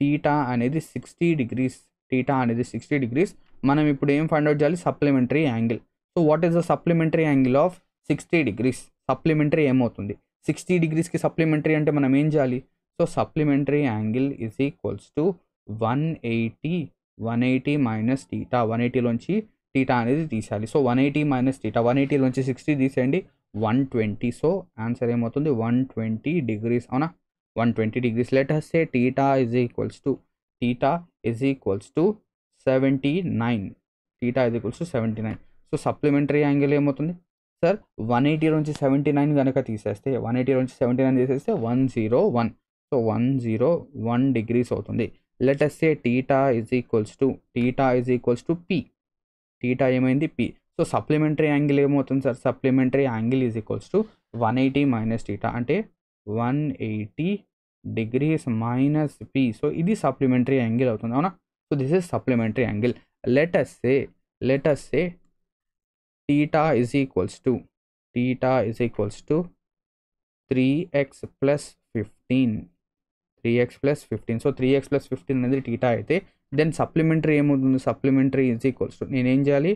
టీటా అనేది సిక్స్టీ డిగ్రీస్ టీటా అనేది సిక్స్టీ డిగ్రీస్ మనం ఇప్పుడు ఏం ఫైండ్ అవుట్ చేయాలి supplementary angle so what is the supplementary angle of sixty degrees supplementary ఏమవుతుంది సిక్స్టీ డిగ్రీస్కి సప్లిమెంటరీ అంటే మనం ఏం చేయాలి so supplementary angle is equals to one eighty one eighty minus theta one ఎయిటీలోంచి టీటా అనేది తీసేయాలి so one eighty minus theta one ఎయిటీలోంచి సిక్స్టీ తీసేయండి వన్ ట్వంటీ సో ఆన్సర్ ఏమవుతుంది వన్ ట్వంటీ డిగ్రీస్ అవునా one twenty degrees let a theta is equals to theta is equals to seventy nine theta is equals to seventy nine so supplementary angle ఏమవుతుంది sir one eighty నుంచి seventy nine కనుక తీసేస్తే one eighty నుంచి seventy nine తీసేస్తే one zero one so one zero one degrees అవుతుంది let a theta is equals to theta is equals to p theta ఏమైంది p so supplementary angle ఏమవుతుంది sir supplementary angle is equals to one eighty minus theta అంటే one eighty degrees minus p so ఇది supplementary angle అవుతుంది అవునా so this is supplementary angle let us say let us say theta is equals to theta is equals to three x plus fifteen three x plus fifteen so three x plus fifteen అనేది theta అయితే then supplementary ఏమవుతుంది supplementary is equals to నేనేం చేయాలి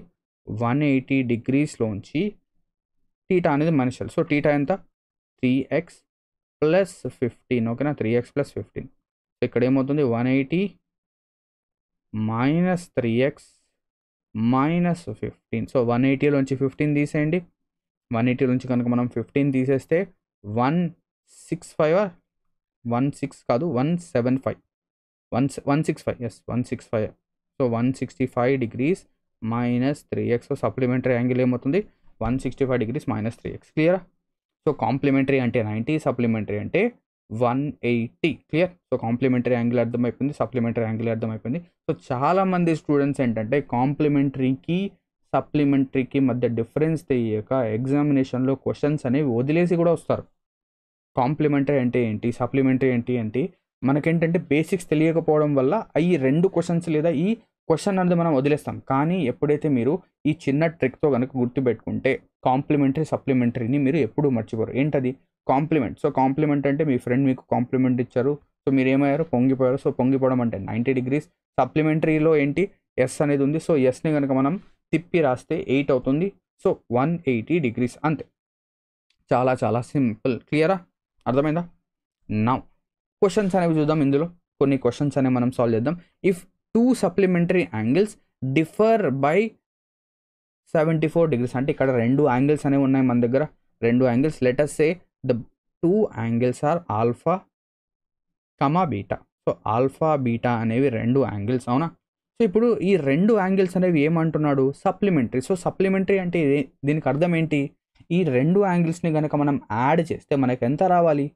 one eighty డిగ్రీస్లోంచి theta అనేది మనిషిలు so theta ఎంత three x plus fifteen ఓకేనా three x plus fifteen so ఇక్కడ ఏమవుతుంది one eighty minus three x minus fifteen so one ఎయిటీలోంచి ఫిఫ్టీన్ తీసేయండి వన్ ఎయిటీలోంచి కనుక మనం ఫిఫ్టీన్ తీసేస్తే one six five one six కాదు one seven five one one six five yes one six five so one sixty five degrees minus three x supplementary angle ఏమవుతుంది one sixty five degrees minus three x క్లియరా so complementary అంటే ninety supplementary అంటే one eighty clear so complementary angle అర్థమైపోయింది supplementary angle అర్థమైపోయింది so చాలామంది students ఏంటంటే కాంప్లిమెంటరీకి సప్లిమెంటరీకి మధ్య డిఫరెన్స్ తెలియక ఎగ్జామినేషన్లో క్వశ్చన్స్ అనేవి వదిలేసి కూడా వస్తారు కాంప్లిమెంటరీ అంటే ఏంటి సప్లిమెంటరీ అంటే ఏంటి మనకేంటంటే బేసిక్స్ తెలియకపోవడం వల్ల ఈ రెండు క్వశ్చన్స్ లేదా ఈ క్వశ్చన్ అనేది మనం వదిలేస్తాం కానీ ఎప్పుడైతే మీరు ఈ చిన్న ట్రిక్తో కనుక గుర్తుపెట్టుకుంటే కాంప్లిమెంటరీ సప్లిమెంటరీని మీరు ఎప్పుడూ మర్చిపోరు ఏంటది కాంప్లిమెంట్ సో కాంప్లిమెంట్ అంటే మీ ఫ్రెండ్ మీకు కాంప్లిమెంట్ ఇచ్చారు సో మీరు ఏమయ్యారు పొంగిపోయారు సో పొంగిపోవడం అంటే నైంటీ డిగ్రీస్ సప్లిమెంటరీలో ఏంటి ఎస్ అనేది ఉంది సో ఎస్ని కనుక మనం తిప్పి రాస్తే ఎయిట్ అవుతుంది సో వన్ ఎయిటీ డిగ్రీస్ అంతే చాలా చాలా సింపుల్ క్లియరా అర్థమైందా నా క్వశ్చన్స్ అనేవి చూద్దాం ఇందులో కొన్ని క్వశ్చన్స్ అనేవి మనం సాల్వ్ చేద్దాం if two supplementary angles differ by seventy four degrees అంటే ఇక్కడ రెండు యాంగిల్స్ అనేవి ఉన్నాయి మన దగ్గర రెండు angles let us say the two angles are alpha comma beta so alpha beta అనేవి రెండు యాంగిల్స్ అవునా సో ఇప్పుడు ఈ రెండు యాంగిల్స్ అనేవి ఏమంటున్నాడు సప్లిమెంటరీ సో సప్లిమెంటరీ అంటే దీనికి అర్థం ఏంటి ఈ రెండు యాంగిల్స్ని కనుక మనం యాడ్ చేస్తే మనకు ఎంత రావాలి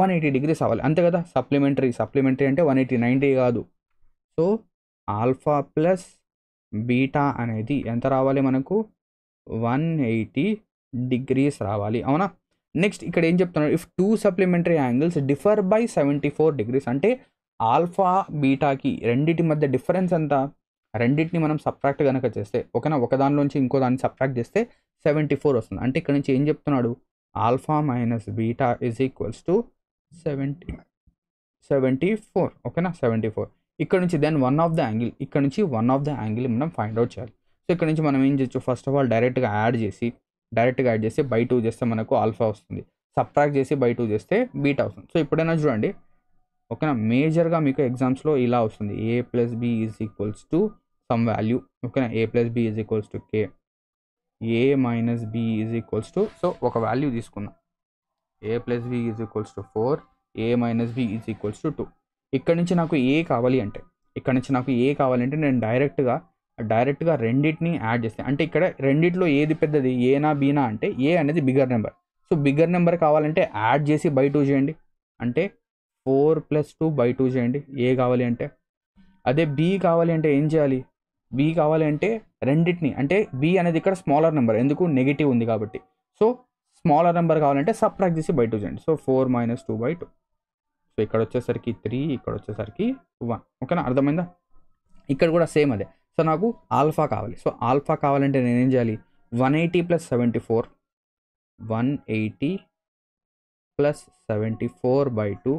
వన్ ఎయిటీ డిగ్రీస్ అవ్వాలి అంతే కదా సప్లిమెంటరీ సప్లిమెంటరీ అంటే వన్ ఎయిటీ నైంటీ కాదు సో ఆల్ఫా ప్లస్ బీటా అనేది ఎంత రావాలి మనకు వన్ ఎయిటీ డిగ్రీస్ రావాలి అవునా నెక్స్ట్ ఇక్కడ ఏం చెప్తున్నారు if two supplementary angles differ by seventy four degrees అంటే ఆల్ఫా బీటాకి రెండింటి మధ్య డిఫరెన్స్ ఎంత రెండింటిని మనం సబ్ట్రాక్ట్ కనుక చేస్తే ఒకనా ఒక దానిలోంచి ఇంకో దాన్ని సబ్ట్రాక్ట్ చేస్తే సెవెంటీ ఫోర్ వస్తుంది అంటే ఇక్కడ నుంచి ఏం చెప్తున్నాడు alpha minus beta is equals to seventy seventy four ఓకేనా సెవెంటీ ఫోర్ ఇక్కడ నుంచి then one of the angle ఇక్కడ నుంచి వన్ ఆఫ్ ద యాంగిల్ మనం ఫైండ్ అవుట్ చేయాలి సో ఇక్కడ నుంచి మనం ఏం చేయొచ్చు ఫస్ట్ ఆఫ్ ఆల్ డైరెక్ట్గా యాడ్ చేసి డైరెక్ట్గా యాడ్ చేస్తే బై టూ చేస్తే మనకు ఆల్ఫా వస్తుంది సబ్ట్రాక్ట్ చేసి బై టూ చేస్తే బీట్ అవుతుంది సో ఎప్పుడైనా చూడండి ఓకేనా మేజర్గా మీకు ఎగ్జామ్స్లో ఇలా వస్తుంది a plus b is equals to some value ఓకేనా a plus b is equals to k a minus b is equals to so ఒక వాల్యూ తీసుకుందాం a plus b is equals to four a minus b is equals to two ఇక్కడ నుంచి నాకు ఏ కావాలి అంటే ఇక్కడ నుంచి నాకు ఏ కావాలంటే నేను డైరెక్ట్గా డైరెక్ట్గా రెండింటిని యాడ్ చేస్తాను అంటే ఇక్కడ రెండిట్లో ఏది పెద్దది ఏనా బీనా అంటే ఏ అనేది bigger number so bigger number కావాలంటే యాడ్ చేసి బై టూ చేయండి అంటే four plus two by two చేయండి ఏ కావాలి అంటే అదే బి కావాలి అంటే ఏం చేయాలి బి కావాలి అంటే రెండింటిని అంటే బి అనేది ఇక్కడ స్మాలర్ నెంబర్ ఎందుకు నెగిటివ్ ఉంది కాబట్టి సో స్మాలర్ నెంబర్ కావాలంటే సబ్ట్రాక్ట్ చేసి బై టూ చేయండి so four minus two by two so ఇక్కడ వచ్చేసరికి త్రీ ఇక్కడ వచ్చేసరికి వన్ ఓకేనా అర్థమైందా ఇక్కడ కూడా సేమ్ అదే సో నాకు ఆల్ఫా కావాలి సో ఆల్ఫా కావాలంటే నేనేం చేయాలి one eighty plus seventy four one eighty plus seventy four by two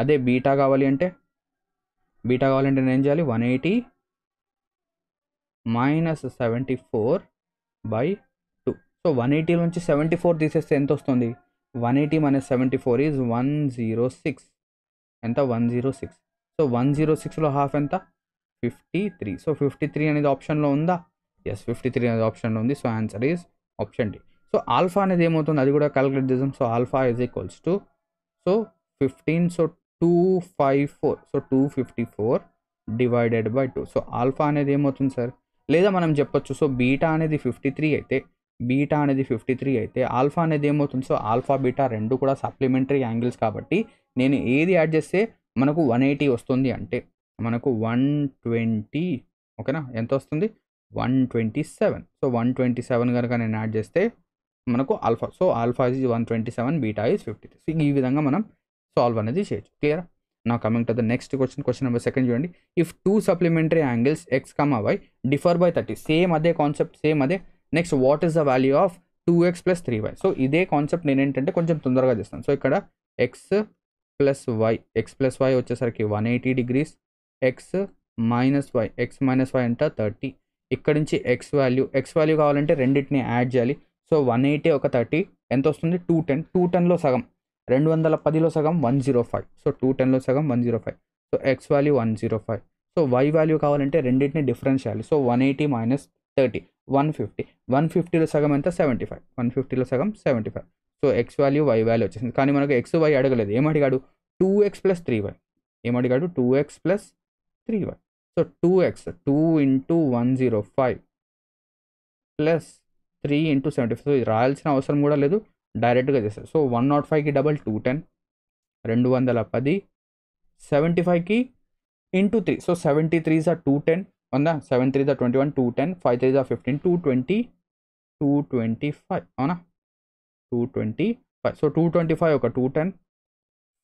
అదే బీటా కావాలి అంటే బీటా కావాలంటే నేను ఏం చేయాలి one eighty minus seventy four by two so one eighty నుంచి సెవెంటీ ఫోర్ తీసేస్తే ఎంత వస్తుంది one eighty minus seventy four is one zero six ఎంత one zero six so one zero సిక్స్లో హాఫ్ ఎంత fifty three so fifty three అనేది ఆప్షన్లో ఉందా ఎస్ ఫిఫ్టీ త్రీ అనేది ఆప్షన్లో ఉంది so answer is option D so alpha అనేది ఏమవుతుంది అది కూడా క్యాలిక్యులేట్ చేసాం so alpha is equals to so fifteen so two five four so two fifty four divided by two so alpha అనేది ఏమవుతుంది సార్ లేదా మనం చెప్పొచ్చు సో బీటా అనేది ఫిఫ్టీ త్రీ అయితే బీటా అనేది ఫిఫ్టీ త్రీ అయితే ఆల్ఫా అనేది ఏమవుతుంది సో ఆల్ఫా బీటా రెండు కూడా సప్లిమెంటరీ యాంగిల్స్ కాబట్టి నేను ఏది యాడ్ చేస్తే మనకు వన్ ఎయిటీ వస్తుంది అంటే మనకు వన్ ట్వంటీ ఓకేనా ఎంత వస్తుంది one twenty seven so one twenty seven కనుక నేను యాడ్ చేస్తే మనకు alpha so alpha is one twenty seven beta is fifty three ఈ విధంగా మనం సాల్వ్ అనేది చేయొచ్చు క్లియర్ నా coming to the next question question number second చూడండి if two supplementary angles x comma y differ by thirty same అదే concept same అదే next what is the value of two x plus three y so ఇదే concept నేను ఏంటంటే కొంచెం తొందరగా చేస్తాను so ఇక్కడ x plus y x plus y వచ్చేసరికి one eighty degrees x minus y x minus y అంటే థర్టీ ఇక్కడ నుంచి ఎక్స్ వాల్యూ ఎక్స్ వాల్యూ కావాలంటే రెండింటిని యాడ్ చేయాలి సో వన్ ఎయిటీ ఒక థర్టీ ఎంత వస్తుంది టూ టెన్ టూ టెన్లో సగం రెండు వందల పదిలో సగం one zero five so two టెన్లో సగం one zero five so x value one zero five so y value కావాలంటే రెండింటిని డిఫరెన్స్ చేయాలి so one eighty minus thirty one fifty one ఫిఫ్టీలో సగం ఎంత సెవెంటీ ఫైవ్ వన్ ఫిఫ్టీలో సగం seventy five so x value y value వచ్చేసింది కానీ మనకు ఎక్స్ వై అడగలేదు ఏమడిగాడు two x plus three y ఏమడిగాడు two x plus three y so two X two into one zero five plus three into seventy five so ఇది రాయాల్సిన అవసరం కూడా లేదు డైరెక్ట్గా చేస్తారు so one not five double two ten రెండు వందల పది సెవెంటీ ఫైవ్కి into three so seventy three sir two ten ఉందా సెవెన్ త్రీ జా twenty one two ten five three జా fifteen two twenty two twenty five అవునా two twenty five so two twenty five ఒక two ten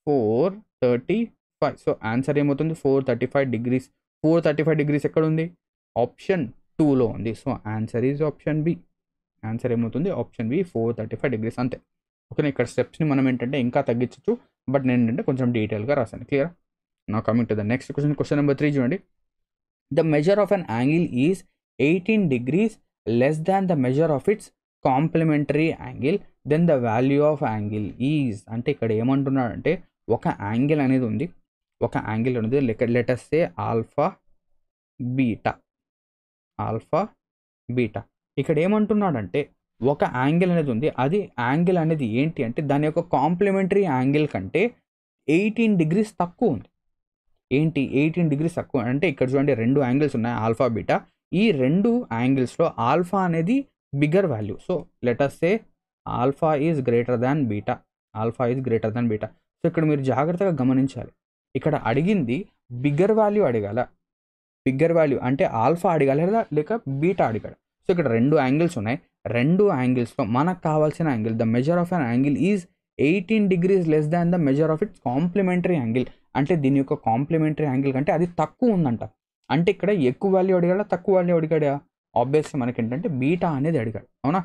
four thirty five so answer ఏమవుతుంది four thirty five degrees four thirty five degrees ఎక్కడ ఉంది option టూలో ఉంది so answer is option B answer ఏమవుతుంది option B four thirty five degrees అంతే ఓకేనా ఇక్కడ స్టెప్స్ని మనం ఏంటంటే ఇంకా తగ్గించవచ్చు బట్ నేను ఏంటంటే కొంచెం డీటెయిల్గా రాశాను క్లియర్ నా coming to the next question question number three చూడండి the measure of an angle is eighteen degrees less than the measure of its complementary angle then the value of angle is అంటే ఇక్కడ ఏమంటున్నాడంటే ఒక angle అనేది ఉంది ఒక angle అనేది లెక్క let's say alpha beta alpha beta ఇక్కడ ఏమంటున్నాడంటే ఒక యాంగిల్ అనేది ఉంది అది యాంగిల్ అనేది ఏంటి అంటే దాని యొక్క కాంప్లిమెంటరీ యాంగిల్ కంటే ఎయిటీన్ డిగ్రీస్ తక్కువ ఉంది ఏంటి ఎయిటీన్ డిగ్రీస్ తక్కువ అంటే ఇక్కడ చూడండి రెండు యాంగిల్స్ ఉన్నాయి ఆల్ఫా బీటా ఈ రెండు యాంగిల్స్లో ఆల్ఫా అనేది bigger value so let's say alpha is greater than beta alpha is greater than beta so ఇక్కడ మీరు జాగ్రత్తగా గమనించాలి ఇక్కడ అడిగింది బిగ్గర్ వాల్యూ అడగాల బిగ్గర్ వాల్యూ అంటే ఆల్ఫా అడగాల లేక బీటా అడగాల సో ఇక్కడ రెండు యాంగిల్స్ ఉన్నాయి రెండు యాంగిల్స్లో మనకు కావాల్సిన angle the measure of an angle is eighteen degrees less than the measure of its complementary angle అంటే దీని యొక్క కాంప్లిమెంటరీ యాంగిల్ కంటే అది తక్కువ ఉందంట అంటే ఇక్కడ ఎక్కువ వాల్యూ అడిగాడా తక్కువ వాల్యూ అడిగాడా ఆబ్వియస్లీ మనకి ఏంటంటే బీటా అనేది అడిగాడు అవునా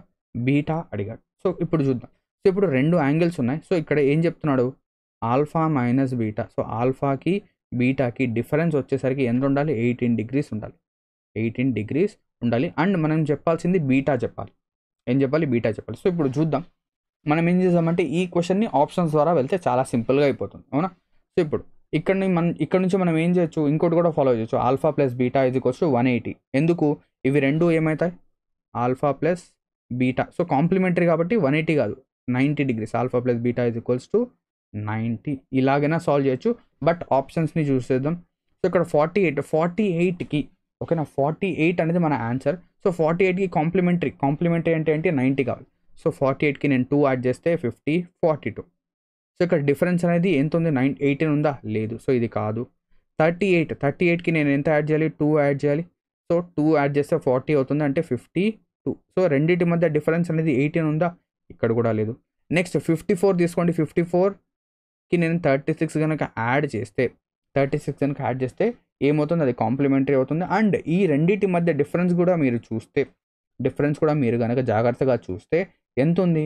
బీటా అడిగాడు సో ఇప్పుడు చూద్దాం సో ఇప్పుడు రెండు యాంగిల్స్ ఉన్నాయి సో ఇక్కడ ఏం చెప్తున్నాడు ఆల్ఫా మైనస్ బీటా సో ఆల్ఫాకి బీటాకి డిఫరెన్స్ వచ్చేసరికి ఎంత ఉండాలి ఎయిటీన్ డిగ్రీస్ ఉండాలి ఎయిటీన్ డిగ్రీస్ ఉండాలి అండ్ మనం చెప్పాల్సింది బీటా చెప్పాలి ఏం చెప్పాలి బీటా చెప్పాలి సో ఇప్పుడు చూద్దాం మనం ఏం చేద్దామంటే ఈ క్వశ్చన్ని ఆప్షన్స్ ద్వారా వెళ్తే చాలా సింపుల్గా అయిపోతుంది అవునా సో ఇప్పుడు ఇక్కడ మనం ఇక్కడ నుంచి మనం ఏం చేయొచ్చు ఇంకోటి కూడా ఫాలో చేయొచ్చు ఆల్ఫా ప్లస్ బీటా ఇది వచ్చి వన్ ఎయిటీ ఎందుకు ఇవి రెండు ఏమవుతాయి alpha plus beta so complementary కాబట్టి వన్ ఎయిటీ కాదు ninety degrees alpha plus beta ఇది ఈక్వల్స్ టు నైంటీ ఇలాగైనా సాల్వ్ చేయొచ్చు బట్ ఆప్షన్స్ని చూసేద్దాం సో ఇక్కడ ఫార్టీ ఎయిట్ ఫార్టీ ఎయిట్కి ఓకేనా ఫార్టీ ఎయిట్ అనేది మన ఆన్సర్ సో ఫార్టీ ఎయిట్కి కాంప్లిమెంటరీ కాంప్లిమెంటరీ అంటే ఏంటి నైంటీ కావాలి సో ఫార్టీ ఎయిట్కి నేను టూ యాడ్ చేస్తే ఫిఫ్టీ ఫార్టీ టూ సో ఇక్కడ డిఫరెన్స్ అనేది ఎంత ఉంది నైన్ ఎయిటీన్ ఉందా లేదు సో ఇది కాదు థర్టీ ఎయిట్ థర్టీ ఎయిట్కి నేను ఎంత యాడ్ చేయాలి టూ యాడ్ చేయాలి సో టూ యాడ్ చేస్తే ఫార్టీ అవుతుంది అంటే ఫిఫ్టీ టూ సో రెండింటి మధ్య డిఫరెన్స్ అనేది ఎయిటీన్ ఉందా ఇక్కడ కూడా లేదు నెక్స్ట్ ఫిఫ్టీ ఫోర్ తీసుకోండి ఫిఫ్టీ ఫోర్కి నేను థర్టీ సిక్స్ కనుక యాడ్ చేస్తే థర్టీ సిక్స్ కనుక యాడ్ చేస్తే ఏమవుతుంది అది కాంప్లిమెంటరీ అవుతుంది అండ్ ఈ రెండింటి మధ్య డిఫరెన్స్ కూడా మీరు చూస్తే డిఫరెన్స్ కూడా మీరు కనుక జాగ్రత్తగా చూస్తే ఎంత ఉంది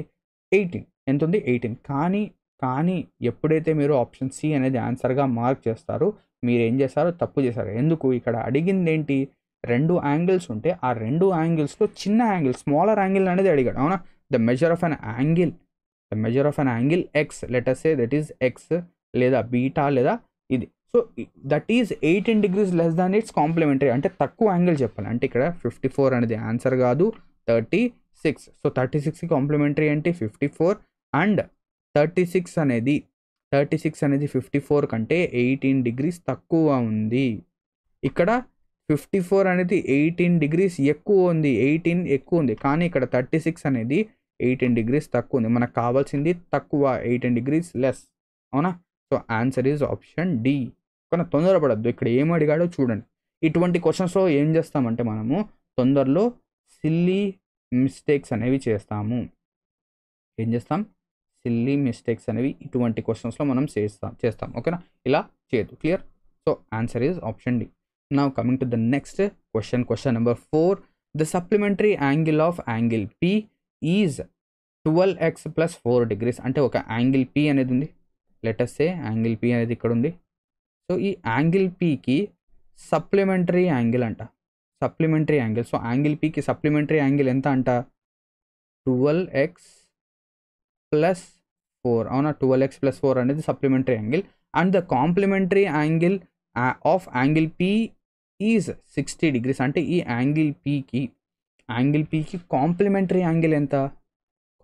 ఎయిటీన్ ఎంత ఉంది ఎయిటీన్ కానీ కానీ ఎప్పుడైతే మీరు ఆప్షన్ సి అనేది ఆన్సర్గా మార్క్ చేస్తారో మీరు ఏం చేస్తారో తప్పు చేశారు ఎందుకు ఇక్కడ అడిగింది ఏంటి రెండు యాంగిల్స్ ఉంటే ఆ రెండు యాంగిల్స్లో చిన్న యాంగిల్ స్మాలర్ యాంగిల్ అనేది అడిగాడు అవునా the measure of an angle the measure of an angle x let us say that is x లేదా బీటా లేదా ఇది so that is eighteen degrees less than its complementary అంటే తక్కువ యాంగిల్ చెప్పాలి అంటే ఇక్కడ ఫిఫ్టీ ఫోర్ అనేది ఆన్సర్ కాదు థర్టీ సిక్స్ సో థర్టీ సిక్స్కి కాంప్లిమెంటరీ ఏంటి fifty four and thirty six అనేది థర్టీ సిక్స్ అనేది ఫిఫ్టీ ఫోర్ కంటే ఎయిటీన్ డిగ్రీస్ తక్కువ ఉంది ఇక్కడ ఫిఫ్టీ ఫోర్ అనేది ఎయిటీన్ డిగ్రీస్ ఎక్కువ ఉంది ఎయిటీన్ ఎక్కువ ఉంది కానీ ఇక్కడ థర్టీ సిక్స్ అనేది ఎయిటీన్ డిగ్రీస్ తక్కువ ఉంది మనకు కావాల్సింది తక్కువ ఎయిటీన్ డిగ్రీస్ లెస్ అవునా so answer is option D కానీ తొందరపడద్దు ఇక్కడ ఏం అడిగాడో చూడండి ఇటువంటి క్వశ్చన్స్లో ఏం చేస్తామంటే మనము తొందరలో సిల్లీ మిస్టేక్స్ అనేవి చేస్తాము ఏం చేస్తాం సిల్లీ మిస్టేక్స్ అనేవి ఇటువంటి క్వశ్చన్స్లో మనం చేస్తాం చేస్తాం ఓకేనా ఇలా చేయదు clear so answer is option D నా coming to the next question question number four the supplementary angle of angle P is twelve x plus four degrees అంటే ఒక యాంగిల్ పి అనేది ఉంది లెటెస్ట్ ఏ యాంగిల్ పి అనేది ఇక్కడ ఉంది so ఈ angle పికి సప్లిమెంటరీ యాంగిల్ అంట సప్లిమెంటరీ యాంగిల్ సో యాంగిల్ పికి సప్లిమెంటరీ యాంగిల్ ఎంత అంట ట్వెల్వ్ ఎక్స్ ప్లస్ ఫోర్ అవునా ట్వెల్వ్ ఎక్స్ ప్లస్ ఫోర్ అనేది supplementary angle and the complementary angle of angle P is sixty degrees అంటే ఈ యాంగిల్ పీకి యాంగిల్ పీకి కాంప్లిమెంటరీ యాంగిల్ ఎంత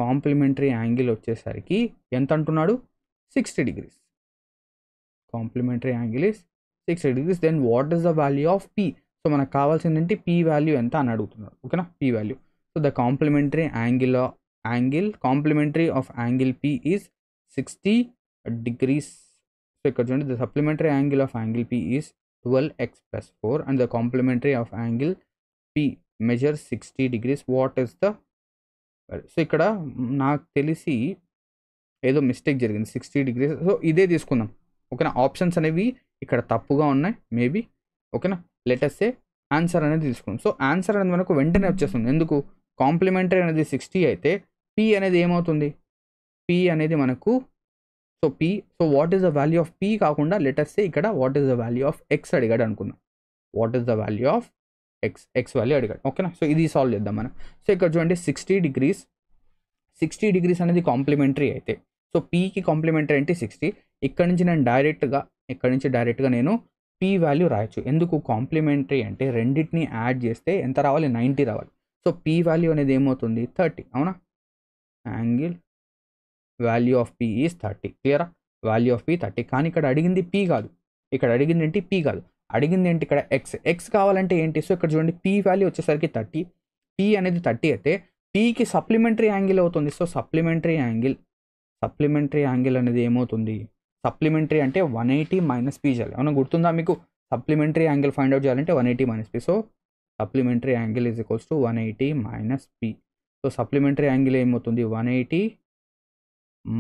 కాంప్లిమెంటరీ యాంగిల్ వచ్చేసరికి ఎంత అంటున్నాడు sixty degrees complementary angle is sixty degrees then what is the value of P so మనకు కావాల్సింది ఏంటి పి వాల్యూ ఎంత అని అడుగుతున్నాడు ఓకేనా P value so the complementary angle angle complementary of angle P is 60 degrees. So, the supplementary angle of angle P is 12x plus 4 and the complementary of angle P measures 60 degrees. What is the so ఇక్కడ నాకు తెలిసి ఏదో mistake జరిగింది sixty degrees so ఇదే తీసుకుందాం ఓకేనా options అనేవి ఇక్కడ తప్పుగా ఉన్నాయి మేబీ ఓకేనా లెటెస్టే ఆన్సర్ అనేది తీసుకుందాం సో ఆన్సర్ అనేది మనకు వెంటనే వచ్చేస్తుంది ఎందుకు కాంప్లిమెంటరీ అనేది సిక్స్టీ అయితే పి అనేది ఏమవుతుంది పి అనేది మనకు so P so what is the value of P కాకుండా లెటర్సే ఇక్కడ what is the value of x అడిగాడు అనుకున్నాం what is the value of x x value అడిగాడు ఓకేనా సో ఇది సాల్వ్ చేద్దాం మనం సో ఇక్కడ చూడండి సిక్స్టీ డిగ్రీస్ సిక్స్టీ డిగ్రీస్ అనేది కాంప్లిమెంటరీ అయితే సో పీకి కాంప్లిమెంటరీ అంటే సిక్స్టీ ఇక్కడ నుంచి నేను డైరెక్ట్గా ఇక్కడ నుంచి డైరెక్ట్గా నేను పీ వాల్యూ రాయొచ్చు ఎందుకు కాంప్లిమెంటరీ అంటే రెండింటిని యాడ్ చేస్తే ఎంత రావాలి నైంటీ రావాలి సో పీ వాల్యూ అనేది ఏమవుతుంది థర్టీ అవునా angle value of P is thirty క్లియరా వాల్యూ ఆఫ్ పి థర్టీ కానీ ఇక్కడ అడిగింది పి కాదు ఇక్కడ అడిగింది ఏంటి పీ కాదు అడిగింది ఏంటి ఇక్కడ ఎక్స్ ఎక్స్ కావాలంటే ఏంటి సో ఇక్కడ చూడండి పి వాల్యూ వచ్చేసరికి థర్టీ పీ అనేది థర్టీ అయితే పీకి సప్లిమెంటరీ యాంగిల్ అవుతుంది so supplementary angle supplementary angle అనేది ఏమవుతుంది సప్లిమెంటరీ అంటే వన్ ఎయిటీ మైనస్ పీ చేయాలి అవునా గుర్తుందా మీకు సప్లిమెంటరీ యాంగిల్ ఫైండ్ అవుట్ చేయాలంటే one eighty minus P so supplementary angle is equals to one eighty minus P so supplementary angle ఏమవుతుంది one eighty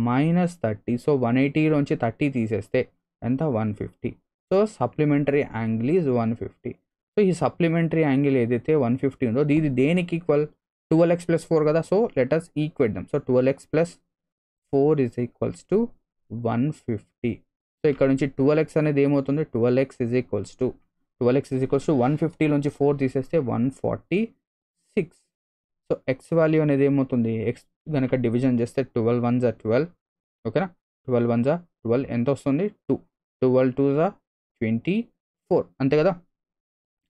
minus thirty so one ఎయిటీలోంచి thirty తీసేస్తే ఎంత one fifty so supplementary angle is one fifty so ఈ supplementary angle ఏదైతే one fifty ఉందో ఇది దేనికి equal twelve x plus four కదా so let's equate them so twelve x plus four is equals to one fifty so ఇక్కడ నుంచి twelve x అనేది ఏమవుతుంది twelve x is equals to twelve x equals to one fifty నుంచి four తీసేస్తే one forty six so x value అనేది ఏమవుతుంది x కనుక division చేస్తే ట్వెల్వ్ వన్ జా ట్వెల్వ్ ఓకేనా ట్వెల్వ్ వన్ జా ట్వెల్వ్ ఎంత వస్తుంది టూ ట్వెల్వ్ టూ జా ట్వంటీ ఫోర్ అంతే కదా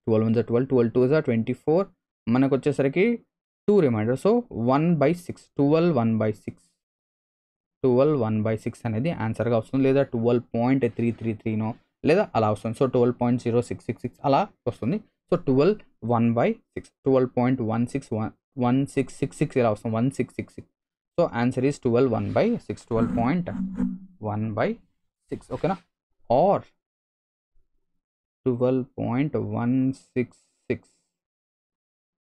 ట్వెల్వ్ వన్ జా ట్వెల్వ్ ట్వెల్వ్ టూ జా ట్వంటీ ఫోర్ మనకు వచ్చేసరికి two remainder so one by six twelve one by six twelve one by six అనేది ఆన్సర్గా వస్తుంది లేదా ట్వెల్వ్ పాయింట్ త్రీ త్రీ త్రీనో లేదా అలా వస్తుంది so twelve point zero six six six అలా వస్తుంది so twelve one by six twelve point one six one one six six six ఇలా వస్తాం one six six six so answer is twelve one by six twelve point one by six ఓకేనా or twelve point one six six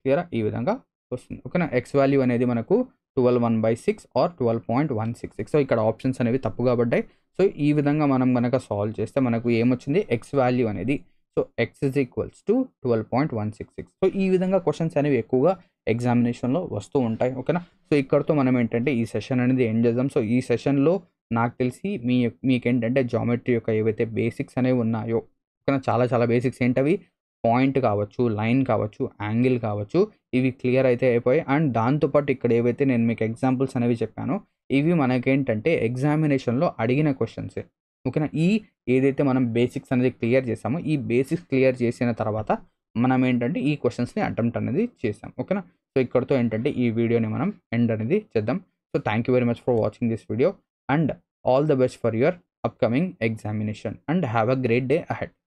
క్లియరా ఈ విధంగా వస్తుంది ఓకేనా x value అనేది మనకు twelve one by six or twelve point one six six so ఇక్కడ options అనేవి తప్పుగా పడ్డాయి సో ఈ విధంగా మనం కనుక సాల్వ్ చేస్తే మనకు ఏమొచ్చింది ఎక్స్ వాల్యూ అనేది so x is equals to twelve point one six six so ఈ విధంగా క్వశ్చన్స్ అనేవి ఎక్కువగా ఎగ్జామినేషన్లో వస్తూ ఉంటాయి ఓకేనా సో ఇక్కడతో మనం ఏంటంటే ఈ సెషన్ అనేది ఎండ్ చేద్దాం సో ఈ సెషన్లో నాకు తెలిసి మీ మీకేంటంటే జామెట్రీ యొక్క ఏవైతే బేసిక్స్ అనేవి ఉన్నాయో ఓకేనా చాలా చాలా బేసిక్స్ ఏంటవి పాయింట్ కావచ్చు లైన్ కావచ్చు యాంగిల్ కావచ్చు ఇవి క్లియర్ అయితే అయిపోయాయి అండ్ దాంతోపాటు ఇక్కడ ఏవైతే నేను మీకు ఎగ్జాంపుల్స్ అనేవి చెప్పాను ఇవి మనకేంటంటే ఎగ్జామినేషన్లో అడిగిన క్వశ్చన్సే ఓకేనా ఈ ఏదైతే మనం బేసిక్స్ అనేది క్లియర్ చేసామో ఈ బేసిక్స్ క్లియర్ చేసిన తర్వాత మనం ఏంటంటే ఈ క్వశ్చన్స్ని అటెంప్ట్ అనేది చేసాం ఓకేనా సో ఇక్కడతో ఏంటంటే ఈ వీడియోని మనం ఎండ్ అనేది చేద్దాం so thank you very much for watching this video and all the best for your upcoming examination and have a great day ahead